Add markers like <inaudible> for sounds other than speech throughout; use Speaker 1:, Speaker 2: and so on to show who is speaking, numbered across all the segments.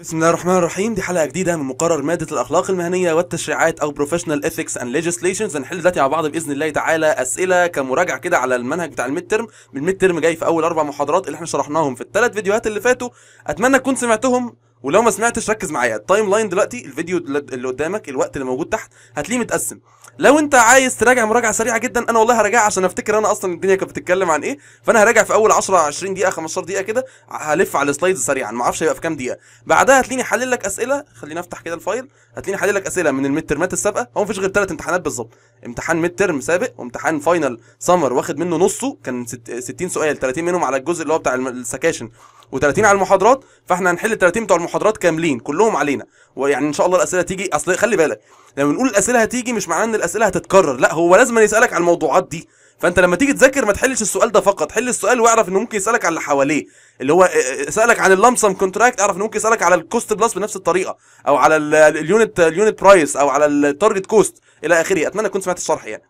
Speaker 1: بسم الله الرحمن الرحيم دي حلقه جديده من مقرر ماده الاخلاق المهنيه والتشريعات او بروفيشنال ايثكس اند ليجيسليشنز هنحل دلوقتي مع بعض باذن الله تعالى اسئله كمراجعه كده على المنهج بتاع الميد ترم الميد ترم جاي في اول اربع محاضرات اللي احنا شرحناهم في الثلاث فيديوهات اللي فاتوا اتمنى تكون سمعتهم ولو ما سمعتش ركز معايا التايم لاين دلوقتي الفيديو اللي قدامك الوقت اللي موجود تحت هتلاقيه متقسم لو انت عايز تراجع مراجعه سريعه جدا انا والله هراجع عشان افتكر انا اصلا الدنيا كانت بتتكلم عن ايه فانا هراجع في اول 10 20 دقيقه 15 دقيقه كده هلف على السلايدز سريعا ما اعرفش هيبقى في كام دقيقه بعدها هتلاقيني حلل لك اسئله خليني افتح كده الفايل هتلاقيني حلل لك اسئله من الميد ترمات السابقه هو مفيش غير ثلاث امتحانات بالظبط امتحان ميد ترم سابق وامتحان فاينل سمر واخد منه نصه كان 60 سؤال 30 منهم على الجزء اللي هو بتاع السكاشن و30 على المحاضرات فاحنا هنحل ال 30 بتوع المحاضرات كاملين كلهم علينا ويعني ان شاء الله الاسئله تيجي اصل خلي بالك لما بنقول الاسئله هتيجي مش معناه ان الاسئله هتتكرر لا هو لازم يسالك على الموضوعات دي فانت لما تيجي تذاكر ما تحلش السؤال ده فقط حل السؤال واعرف ان ممكن يسالك على اللي حواليه اللي هو سالك عن اللمسم كونتراكت اعرف انه ممكن يسالك على الكوست بلس بنفس الطريقه او على اليونت اليونت برايس او على التارجت كوست الى اخره اتمنى كنت سمعت الشرح يعني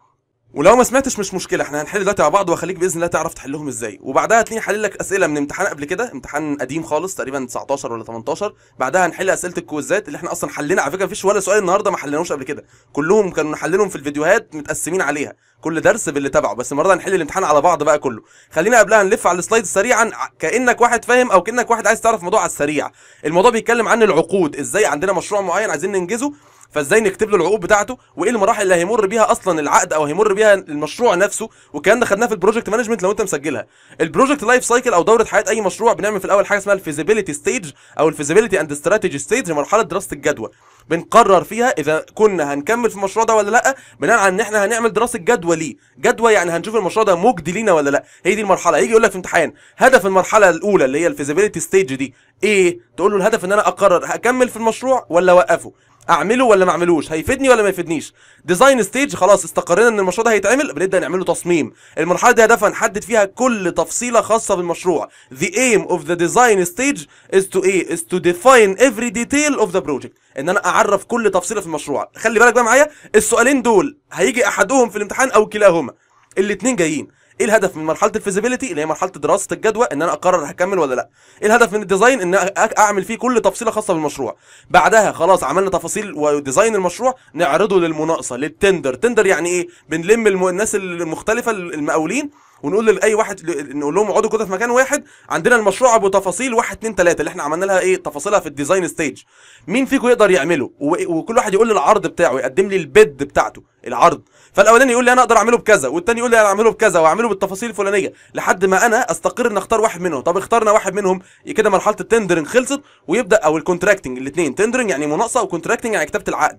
Speaker 1: ولو ما سمعتش مش مشكله احنا هنحل دلوقتي مع بعض وهخليك باذن الله تعرف تحلهم ازاي وبعدها هتلاقيني حلل لك اسئله من امتحان قبل كده امتحان قديم خالص تقريبا 19 ولا 18 بعدها هنحل اسئله الكويزات اللي احنا اصلا حلينا على فكره مفيش ولا سؤال النهارده ما حليناهوش قبل كده كلهم كانوا نحللهم في الفيديوهات متقسمين عليها كل درس باللي تبعه بس النهارده هنحل الامتحان على بعض بقى كله خلينا قبلها نلف على السلايد سريعا كانك واحد فاهم او كانك واحد عايز تعرف موضوع على السريع الموضوع بيتكلم عن العقود ازاي عندنا مشروع معين عايزين ننجزه فازاي نكتب له العقود بتاعته وايه المراحل اللي هيمر بيها اصلا العقد او هيمر بيها المشروع نفسه والكلام ده خدناه في البروجكت مانجمنت لو انت مسجلها البروجكت لايف سايكل او دوره حياه اي مشروع بنعمل في الاول حاجه اسمها الفيزيبيليتي ستيج او الفيزيبيليتي اند استراتيجي ستيج مرحله دراسه الجدوى بنقرر فيها اذا كنا هنكمل في المشروع ده ولا لا بناء على ان احنا هنعمل دراسه جدوى ليه جدوى يعني هنشوف المشروع ده مجدي لينا ولا لا هي دي المرحله هيجي يقول لك في امتحان هدف المرحله الاولى اللي هي الفيزيبيليتي ستيج دي ايه تقول له الهدف ان انا اقرر هكمل في المشروع ولا اوقفه اعمله ولا ما اعملوش هيفيدني ولا ما يفيدنيش ديزاين ستيج خلاص استقرينا ان المشروع ده هيتعمل بنبدا نعمل له تصميم المرحله دي هدفها نحدد فيها كل تفصيله خاصه بالمشروع the aim of the design stage is to ايه is to define every detail of the project ان انا اعرف كل تفصيله في المشروع خلي بالك بقى معايا السؤالين دول هيجي احدهم في الامتحان او كلاهما الاثنين جايين ايه الهدف من مرحله الفيزيبيليتي اللي هي مرحله دراسه الجدوى ان انا اقرر هكمل ولا لا ايه الهدف من الديزاين ان اعمل فيه كل تفصيله خاصه بالمشروع بعدها خلاص عملنا تفاصيل وديزاين المشروع نعرضه للمناقصه للتندر تندر يعني ايه بنلم الناس المختلفه المقاولين ونقول لاي واحد نقول لهم اقعدوا كده في مكان واحد عندنا المشروع ابو تفاصيل 1 2 3 اللي احنا عملنا لها ايه تفاصيلها في الديزاين ستيج مين فيكم يقدر يعمله وكل واحد يقول لي العرض بتاعه يقدم لي البيد بتاعته العرض فالاولاني يقول لي انا اقدر اعمله بكذا والتاني يقول لي انا اعمله بكذا واعمله بالتفاصيل الفلانيه لحد ما انا استقر ان اختار واحد منهم طب اخترنا واحد منهم كده مرحله التندرنج خلصت ويبدا او الكونتراكتنج الاثنين تندرنج يعني مناقصه وكونتراكتنج يعني كتابه العقد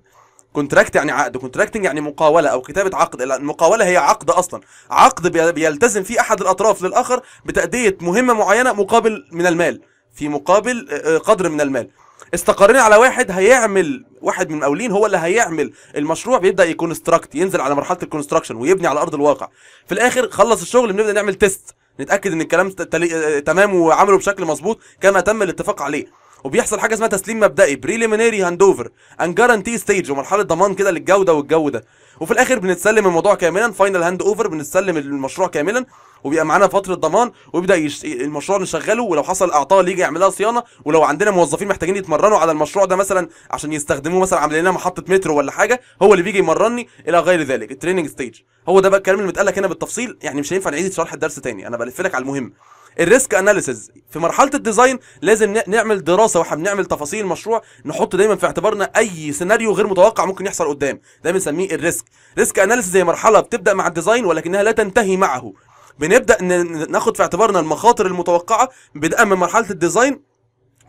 Speaker 1: كونتراكت يعني عقد كونتراكتنج يعني مقاوله او كتابه عقد المقاوله هي عقد اصلا عقد بيلتزم فيه احد الاطراف للاخر بتاديه مهمه معينه مقابل من المال في مقابل قدر من المال استقرينا على واحد هيعمل واحد من المقاولين هو اللي هيعمل المشروع بيبدا يكونستراكت ينزل على مرحله الكونستراكشن ويبني على ارض الواقع في الاخر خلص الشغل بنبدا نعمل تيست نتاكد ان الكلام آه، تمام وعمله بشكل مظبوط كما تم الاتفاق عليه وبيحصل حاجه اسمها تسليم مبدئي بريليمينري هاند اوفر ان جارانتي ستيج ومرحله ضمان كده للجوده والجو ده وفي الاخر بنتسلم الموضوع كاملا فاينل هاند اوفر بنتسلم المشروع كاملا وبيبقى معانا فتره ضمان ويبدا يش... المشروع نشغله ولو حصل اعطال يجي يعمل لها صيانه ولو عندنا موظفين محتاجين يتمرنوا على المشروع ده مثلا عشان يستخدموه مثلا عاملين لنا محطه مترو ولا حاجه هو اللي بيجي يمرني الى غير ذلك التريننج ستيج هو ده بقى الكلام اللي متقال لك هنا بالتفصيل يعني مش هينفع نعيد شرح الدرس تاني انا بلف لك على المهم الريسك اناليسز في مرحله الديزاين لازم نعمل دراسه واحنا بنعمل تفاصيل المشروع نحط دايما في اعتبارنا اي سيناريو غير متوقع ممكن يحصل قدام ده بنسميه الريسك ريسك اناليسز هي مرحله بتبدا مع الديزاين ولكنها لا تنتهي معه بنبدا ناخد في اعتبارنا المخاطر المتوقعه بدءا من مرحله الديزاين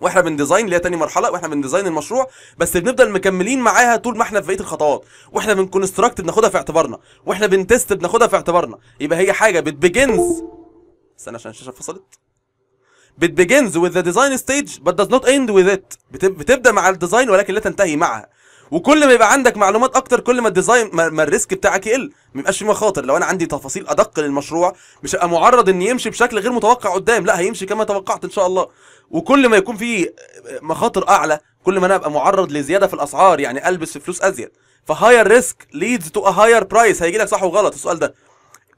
Speaker 1: واحنا بنديزاين اللي هي تاني مرحله واحنا بنديزاين المشروع بس بنفضل مكملين معاها طول ما احنا في بقيه الخطوات واحنا بنكونستراكت بناخدها في اعتبارنا واحنا بنتست بناخدها في اعتبارنا يبقى هي حاجه بتبيجنز استنى عشان الشاشه فصلت بتبيجنز وذ ذا ديزاين ستيج بت داز نوت اند وذ ات بتبدا مع الديزاين ولكن لا تنتهي معها وكل ما يبقى عندك معلومات اكتر كل ما الديزاين ما الريسك بتاعك يقل ما يبقاش في مخاطر لو انا عندي تفاصيل ادق للمشروع مش هبقى معرض ان يمشي بشكل غير متوقع قدام لا هيمشي كما توقعت ان شاء الله وكل ما يكون في آه، مخاطر اعلى كل ما انا ابقى معرض لزياده في الاسعار يعني البس في فلوس ازيد فهاير ريسك ليدز تو هاير برايس هيجي لك صح وغلط السؤال ده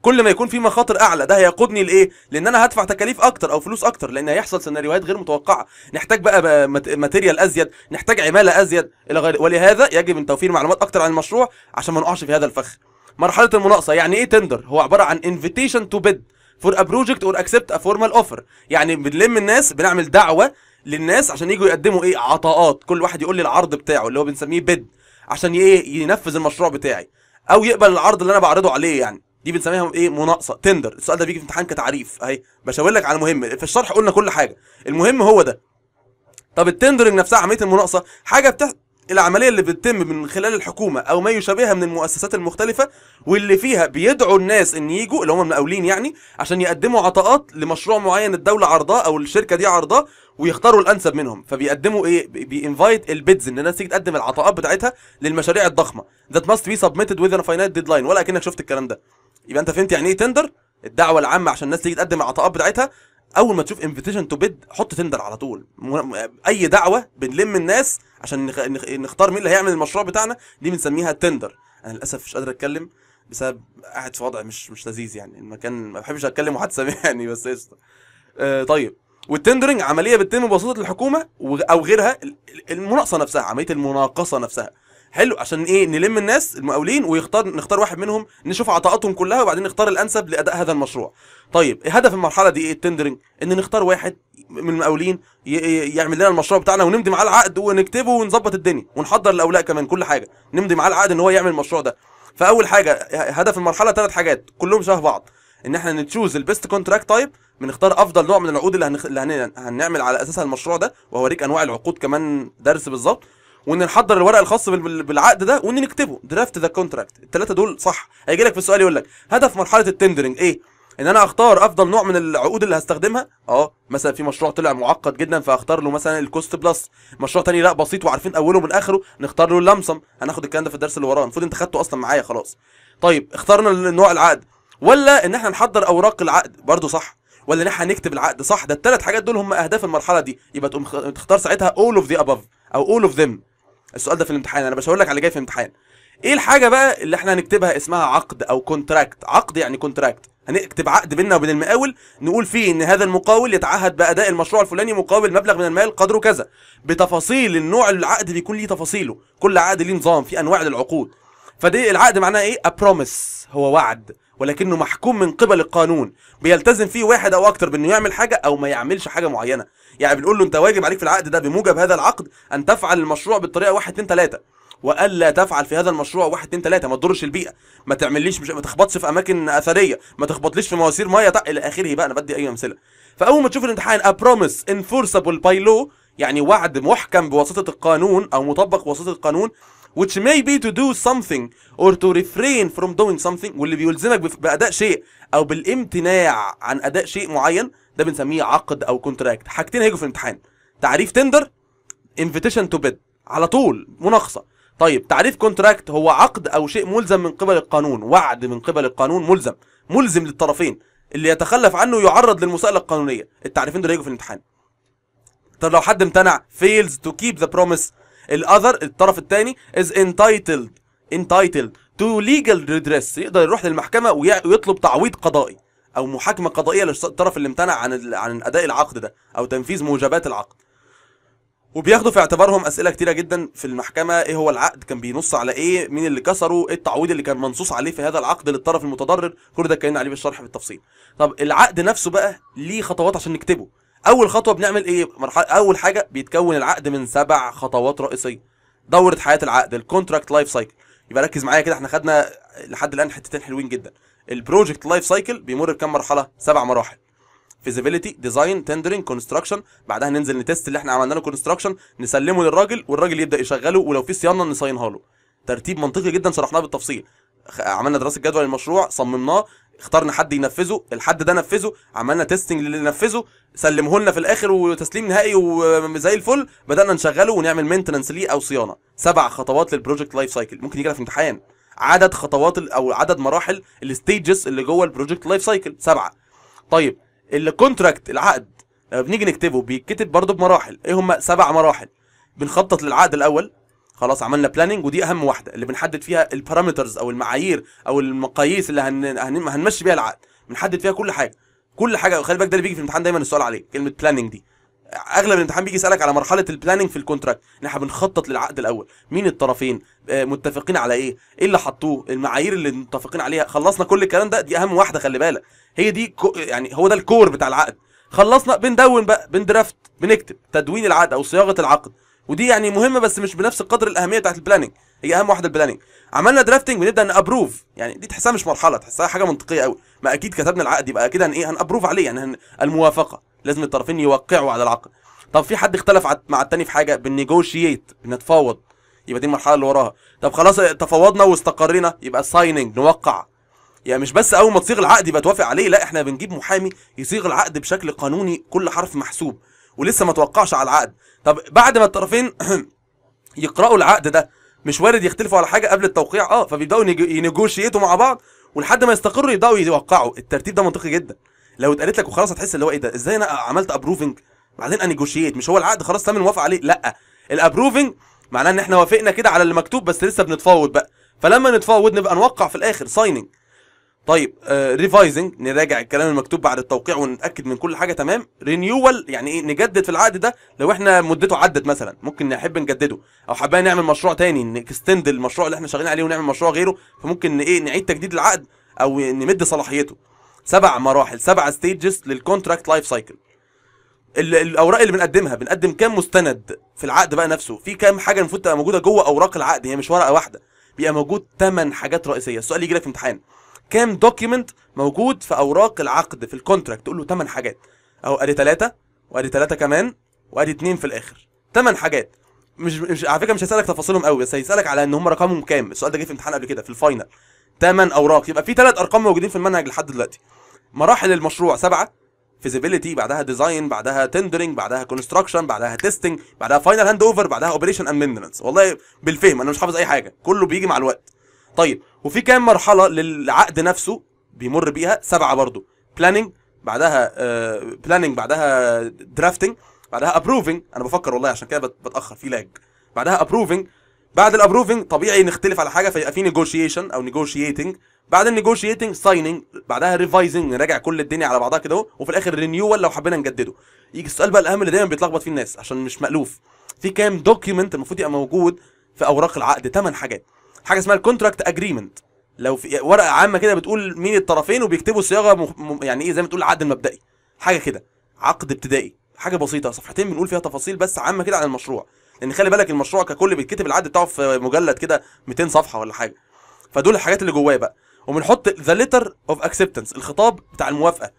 Speaker 1: كل ما يكون في مخاطر اعلى ده هيقودني لايه لان انا هدفع تكاليف اكتر او فلوس اكتر لان هيحصل سيناريوهات غير متوقعه نحتاج بقى ماتيريال ازيد نحتاج عماله ازيد الى غير ولهذا يجب ان توفير معلومات اكتر عن المشروع عشان ما نقعش في هذا الفخ مرحله المناقصه يعني ايه تندر هو عباره عن انفيتيشن تو بيد فور ا بروجكت اور اكسبت ا فورمال اوفر يعني بنلم الناس بنعمل دعوه للناس عشان يجوا يقدموا ايه عطاءات كل واحد يقول لي العرض بتاعه اللي هو بنسميه بيد عشان ايه ينفذ المشروع بتاعي او يقبل العرض اللي انا بعرضه عليه يعني دي بنسميها ايه مناقصه تندر السؤال ده بيجي في امتحان كتعريف اهي بشاور لك على المهم في الشرح قلنا كل حاجه المهم هو ده طب التندرنج نفسها عمليه المناقصه حاجه بتح... العمليه اللي بتتم من خلال الحكومه او ما يشابهها من المؤسسات المختلفه واللي فيها بيدعوا الناس ان يجوا اللي هم المقاولين يعني عشان يقدموا عطاءات لمشروع معين الدوله عرضاه او الشركه دي عرضاه ويختاروا الانسب منهم فبيقدموا ايه بينفايت البيدز ان الناس تيجي تقدم العطاءات بتاعتها للمشاريع الضخمه ذات ماست بي سبميتد ويذ ان فاينايت ديدلاين ولا اكنك شفت الكلام ده يبقى انت فهمت يعني ايه تندر الدعوه العامه عشان الناس تيجي تقدم العطاءات بتاعتها اول ما تشوف انفيتيشن تو بيد حط تندر على طول اي دعوه بنلم الناس عشان نختار مين اللي هيعمل المشروع بتاعنا دي بنسميها تندر انا للاسف مش قادر اتكلم بسبب قاعد في وضع مش مش لذيذ يعني المكان ما بحبش اتكلم وحد سامعني <laughs> بس قشطه آه طيب والتندرنج عمليه بتتم بواسطه الحكومه او غيرها المناقصه نفسها عمليه المناقصه نفسها حلو عشان ايه نلم الناس المقاولين ويختار نختار واحد منهم نشوف عطاءاتهم كلها وبعدين نختار الانسب لاداء هذا المشروع طيب هدف المرحله دي ايه التندرنج ان نختار واحد من المقاولين يعمل لنا المشروع بتاعنا ونمضي معاه العقد ونكتبه ونظبط الدنيا ونحضر الاولاء كمان كل حاجه نمضي معاه العقد ان هو يعمل المشروع ده فاول حاجه هدف المرحله ثلاث حاجات كلهم شبه بعض ان احنا نتشوز البيست كونتراكت تايب بنختار افضل نوع من العقود اللي, هنخ... اللي هن... هنعمل على اساسها المشروع ده وهوريك انواع العقود كمان درس بالظبط وان نحضر الورق الخاص بالعقد ده وان نكتبه درافت ذا كونتراكت الثلاثه دول صح هيجي لك في السؤال يقول لك هدف مرحله التندرنج ايه ان انا اختار افضل نوع من العقود اللي هستخدمها اه مثلا في مشروع طلع معقد جدا فاختار له مثلا الكوست بلس مشروع تاني لا بسيط وعارفين اوله من اخره نختار له اللمسم هناخد الكلام ده في الدرس اللي وراه المفروض انت خدته اصلا معايا خلاص طيب اخترنا نوع العقد ولا ان احنا نحضر اوراق العقد برضه صح ولا ان احنا نكتب العقد صح ده الثلاث حاجات دول هم اهداف المرحله دي يبقى تقوم تختار ساعتها اول اوف ذا او اول اوف ذم السؤال ده في الامتحان انا مش هقول لك على جاي في الامتحان ايه الحاجه بقى اللي احنا هنكتبها اسمها عقد او كونتراكت عقد يعني كونتراكت هنكتب عقد بيننا وبين المقاول نقول فيه ان هذا المقاول يتعهد باداء المشروع الفلاني مقابل مبلغ من المال قدره كذا بتفاصيل النوع العقد بيكون ليه تفاصيله كل عقد ليه نظام في انواع للعقود فدي العقد معناه ايه ا بروميس هو وعد ولكنه محكوم من قبل القانون بيلتزم فيه واحد او اكتر بانه يعمل حاجه او ما يعملش حاجه معينه يعني بنقول له انت واجب عليك في العقد ده بموجب هذا العقد ان تفعل المشروع بالطريقه 1 2 3 والا تفعل في هذا المشروع 1 2 3 ما تضرش البيئه ما تعمليش مش... ما تخبطش في اماكن اثريه ما تخبطليش في مواسير ميه تق... الى اخره بقى انا بدي اي امثله فاول ما تشوف الامتحان ابروميس انفورسبل enforceable by يعني وعد محكم بواسطه القانون او مطبق بواسطه القانون which may be to do something or to refrain from doing something واللي بيلزمك باداء شيء او بالامتناع عن اداء شيء معين ده بنسميه عقد او كونتراكت حاجتين هيجوا في الامتحان تعريف تندر انفيتيشن تو بيد على طول مناقصه طيب تعريف كونتراكت هو عقد او شيء ملزم من قبل القانون وعد من قبل القانون ملزم ملزم للطرفين اللي يتخلف عنه يعرض للمساءله القانونيه التعريفين دول هيجوا في الامتحان طب لو حد امتنع fails to keep the promise الاذر الطرف الثاني از انتايتلد انتايتلد تو ليجل ريدريس يقدر يروح للمحكمه ويطلب تعويض قضائي او محاكمه قضائيه للطرف اللي امتنع عن عن اداء العقد ده او تنفيذ موجبات العقد وبياخدوا في اعتبارهم اسئله كتيره جدا في المحكمه ايه هو العقد كان بينص على ايه مين اللي كسره ايه التعويض اللي كان منصوص عليه في هذا العقد للطرف المتضرر كل ده كان عليه بالشرح بالتفصيل طب العقد نفسه بقى ليه خطوات عشان نكتبه اول خطوه بنعمل ايه مرحله اول حاجه بيتكون العقد من سبع خطوات رئيسيه دوره حياه العقد الكونتراكت لايف سايكل يبقى ركز معايا كده احنا خدنا لحد الان حتتين حلوين جدا البروجكت لايف سايكل بيمر بكام مرحله سبع مراحل فيزيبيليتي ديزاين تندرنج كونستراكشن بعدها ننزل نتست اللي احنا عملنا له كونستراكشن نسلمه للراجل والراجل يبدا يشغله ولو في صيانه نصينها له ترتيب منطقي جدا شرحناه بالتفصيل عملنا دراسه جدول المشروع صممناه اخترنا حد ينفذه الحد ده نفذه عملنا تيستنج اللي نفذه سلمه لنا في الاخر وتسليم نهائي وزي الفل بدانا نشغله ونعمل مينتننس ليه او صيانه سبع خطوات للبروجكت لايف سايكل ممكن يجي لك في امتحان عدد خطوات او عدد مراحل الستيجز اللي جوه البروجكت لايف سايكل سبعه طيب الكونتراكت العقد لما آه، بنيجي نكتبه بيتكتب برضه بمراحل ايه هم سبع مراحل بنخطط للعقد الاول خلاص عملنا بلاننج ودي اهم واحده اللي بنحدد فيها البارامترز او المعايير او المقاييس اللي هن... هن... هنمشي بيها العقد بنحدد فيها كل حاجه كل حاجه خلي بالك ده اللي بيجي في الامتحان دايما السؤال عليه كلمه بلاننج دي اغلب الامتحان بيجي يسالك على مرحله البلاننج في الكونتراكت ان احنا بنخطط للعقد الاول مين الطرفين آه، متفقين على ايه ايه اللي حطوه المعايير اللي متفقين عليها خلصنا كل الكلام ده دي اهم واحده خلي بالك هي دي كو يعني هو ده الكور بتاع العقد خلصنا بندون بقى بندرافت بنكتب تدوين العقد او صياغه العقد ودي يعني مهمه بس مش بنفس القدر الاهميه بتاعت البلاننج هي اهم واحده البلاننج عملنا درافتنج بنبدا نابروف يعني دي تحسها مش مرحله تحسها حاجه منطقيه قوي ما اكيد كتبنا العقد يبقى كده يعني ايه هنابروف عليه يعني هن الموافقه لازم الطرفين يوقعوا على العقد طب في حد اختلف مع التاني في حاجه بنيجوشيت بنتفاوض يبقى دي المرحله اللي وراها طب خلاص تفاوضنا واستقرينا يبقى سايننج نوقع يعني مش بس اول ما تصيغ العقد يبقى توافق عليه لا احنا بنجيب محامي يصيغ العقد بشكل قانوني كل حرف محسوب ولسه ما توقعش على العقد طب بعد ما الطرفين <clears throat> يقرأوا العقد ده مش وارد يختلفوا على حاجه قبل التوقيع اه فبيبداوا ينيجوشيتوا مع بعض ولحد ما يستقروا يبداوا يوقعوا الترتيب ده منطقي جدا لو اتقالت لك وخلاص هتحس اللي هو ايه ده ازاي انا عملت ابروفنج بعدين انيجوشيت مش هو العقد خلاص تم موافق عليه لا الابروفنج معناه ان احنا وافقنا كده على اللي مكتوب بس لسه بنتفاوض بقى فلما نتفاوض نبقى نوقع في الاخر سايننج طيب ريفايزنج آه، uh, نراجع الكلام المكتوب بعد التوقيع ونتاكد من كل حاجه تمام رينيوال يعني ايه نجدد في العقد ده لو احنا مدته عدت مثلا ممكن نحب نجدده او حابين نعمل مشروع تاني نكستند المشروع اللي احنا شغالين عليه ونعمل مشروع غيره فممكن ايه نعيد تجديد العقد او نمد صلاحيته سبع مراحل سبع ستيجز للكونتراكت لايف سايكل الاوراق اللي بنقدمها بنقدم كام مستند في العقد بقى نفسه في كام حاجه المفروض تبقى موجوده جوه اوراق العقد هي مش ورقه واحده بيبقى موجود ثمان حاجات رئيسيه السؤال يجي لك في امتحان كام دوكيمنت موجود في اوراق العقد في الكونتراكت تقول له 8 حاجات اهو ادي 3 وادي 3 كمان وادي 2 في الاخر 8 حاجات مش مش على فكره مش هسالك تفاصيلهم قوي بس هيسالك على ان هم رقمهم كام السؤال ده جه في امتحان قبل كده في الفاينل 8 اوراق يبقى في 3 ارقام موجودين في المنهج لحد دلوقتي مراحل المشروع سبعه فيزيبيليتي بعدها ديزاين بعدها تندرنج بعدها كونستراكشن بعدها تيستنج بعدها فاينل هاند اوفر بعدها اوبريشن اند مينتنس والله بالفهم انا مش حافظ اي حاجه كله بيجي مع الوقت طيب وفي كام مرحله للعقد نفسه بيمر بيها سبعه برضو بلاننج بعدها بلاننج آه، uh, بعدها درافتنج بعدها ابروفنج انا بفكر والله عشان كده بتاخر في لاج بعدها ابروفنج بعد الابروفنج طبيعي نختلف على حاجه فيبقى في نيجوشيشن او نيجوشيتنج بعد النيجوشيتنج سايننج بعدها ريفايزنج نراجع كل الدنيا على بعضها كده وفي الاخر رينيوال لو حبينا نجدده يجي السؤال بقى الاهم اللي دايما بيتلخبط فيه الناس عشان مش مألوف في كام دوكيومنت المفروض يبقى موجود في اوراق العقد ثمان حاجات حاجه اسمها الكونتراكت اجريمنت لو في ورقه عامه كده بتقول مين الطرفين وبيكتبوا صياغه م... م... يعني ايه زي ما تقول العقد المبدئي حاجه كده عقد ابتدائي حاجه بسيطه صفحتين بنقول فيها تفاصيل بس عامه كده عن المشروع لان خلي بالك المشروع ككل بيتكتب العقد بتاعه في مجلد كده 200 صفحه ولا حاجه فدول الحاجات اللي جواه بقى وبنحط ذا ليتر اوف اكسبتنس الخطاب بتاع الموافقه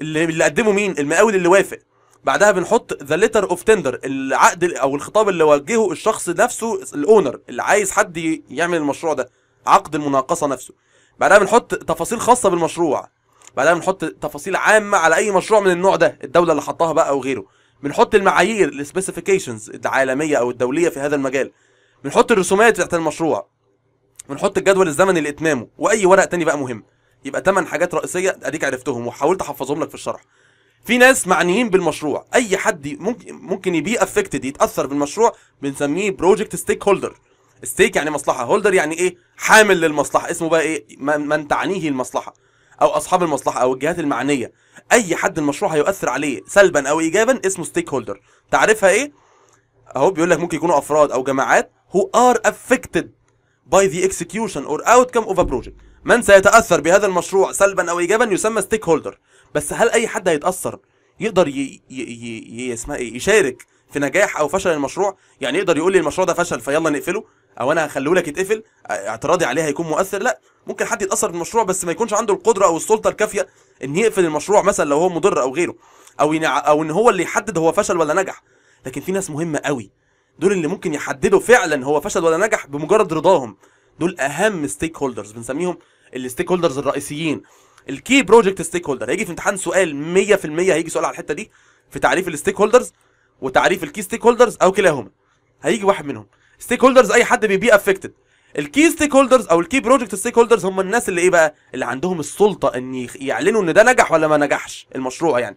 Speaker 1: اللي اللي قدمه مين المقاول اللي وافق بعدها بنحط ذا ليتر اوف تندر العقد او الخطاب اللي وجهه الشخص نفسه الاونر اللي عايز حد يعمل المشروع ده عقد المناقصه نفسه بعدها بنحط تفاصيل خاصه بالمشروع بعدها بنحط تفاصيل عامه على اي مشروع من النوع ده الدوله اللي حطاها بقى وغيره بنحط المعايير السبيسيفيكيشنز العالميه او الدوليه في هذا المجال بنحط الرسومات بتاعت المشروع بنحط الجدول الزمني لاتمامه واي ورق تاني بقى مهم يبقى ثمان حاجات رئيسيه اديك عرفتهم وحاولت احفظهم لك في الشرح في ناس معنيين بالمشروع اي حد ممكن ممكن يبي افكتد يتاثر بالمشروع بنسميه بروجكت ستيك هولدر ستيك يعني مصلحه هولدر يعني ايه حامل للمصلحه اسمه بقى ايه من تعنيه المصلحه او اصحاب المصلحه او الجهات المعنيه اي حد المشروع هيؤثر عليه سلبا او ايجابا اسمه ستيك هولدر تعرفها ايه اهو بيقول لك ممكن يكونوا افراد او جماعات هو ار افكتد باي ذا اكسكيوشن اور اوتكم اوف ا بروجكت من سيتاثر بهذا المشروع سلبا او ايجابا يسمى ستيك هولدر بس هل اي حد هيتاثر يقدر ي... ي... ي... ي... اسمها ايه يشارك في نجاح او فشل المشروع يعني يقدر يقول لي المشروع ده فشل فيلا نقفله او انا هخليه لك يتقفل اعتراضي عليه هيكون مؤثر لا ممكن حد يتاثر بالمشروع بس ما يكونش عنده القدره او السلطه الكافيه ان يقفل المشروع مثلا لو هو مضر او غيره او ينع... او ان هو اللي يحدد هو فشل ولا نجح لكن في ناس مهمه قوي دول اللي ممكن يحددوا فعلا هو فشل ولا نجح بمجرد رضاهم دول اهم ستيك هولدرز بنسميهم الستيك هولدرز الرئيسيين الكي بروجكت ستيك هولدر هيجي في امتحان سؤال 100% هيجي سؤال على الحته دي في تعريف الستيك هولدرز وتعريف الكي ستيك هولدرز او كلاهما هيجي واحد منهم ستيك هولدرز اي حد بيبي افكتد الكي ستيك هولدرز او الكي بروجكت ستيك هولدرز هم الناس اللي ايه بقى اللي عندهم السلطه ان يعلنوا ان ده نجح ولا ما نجحش المشروع يعني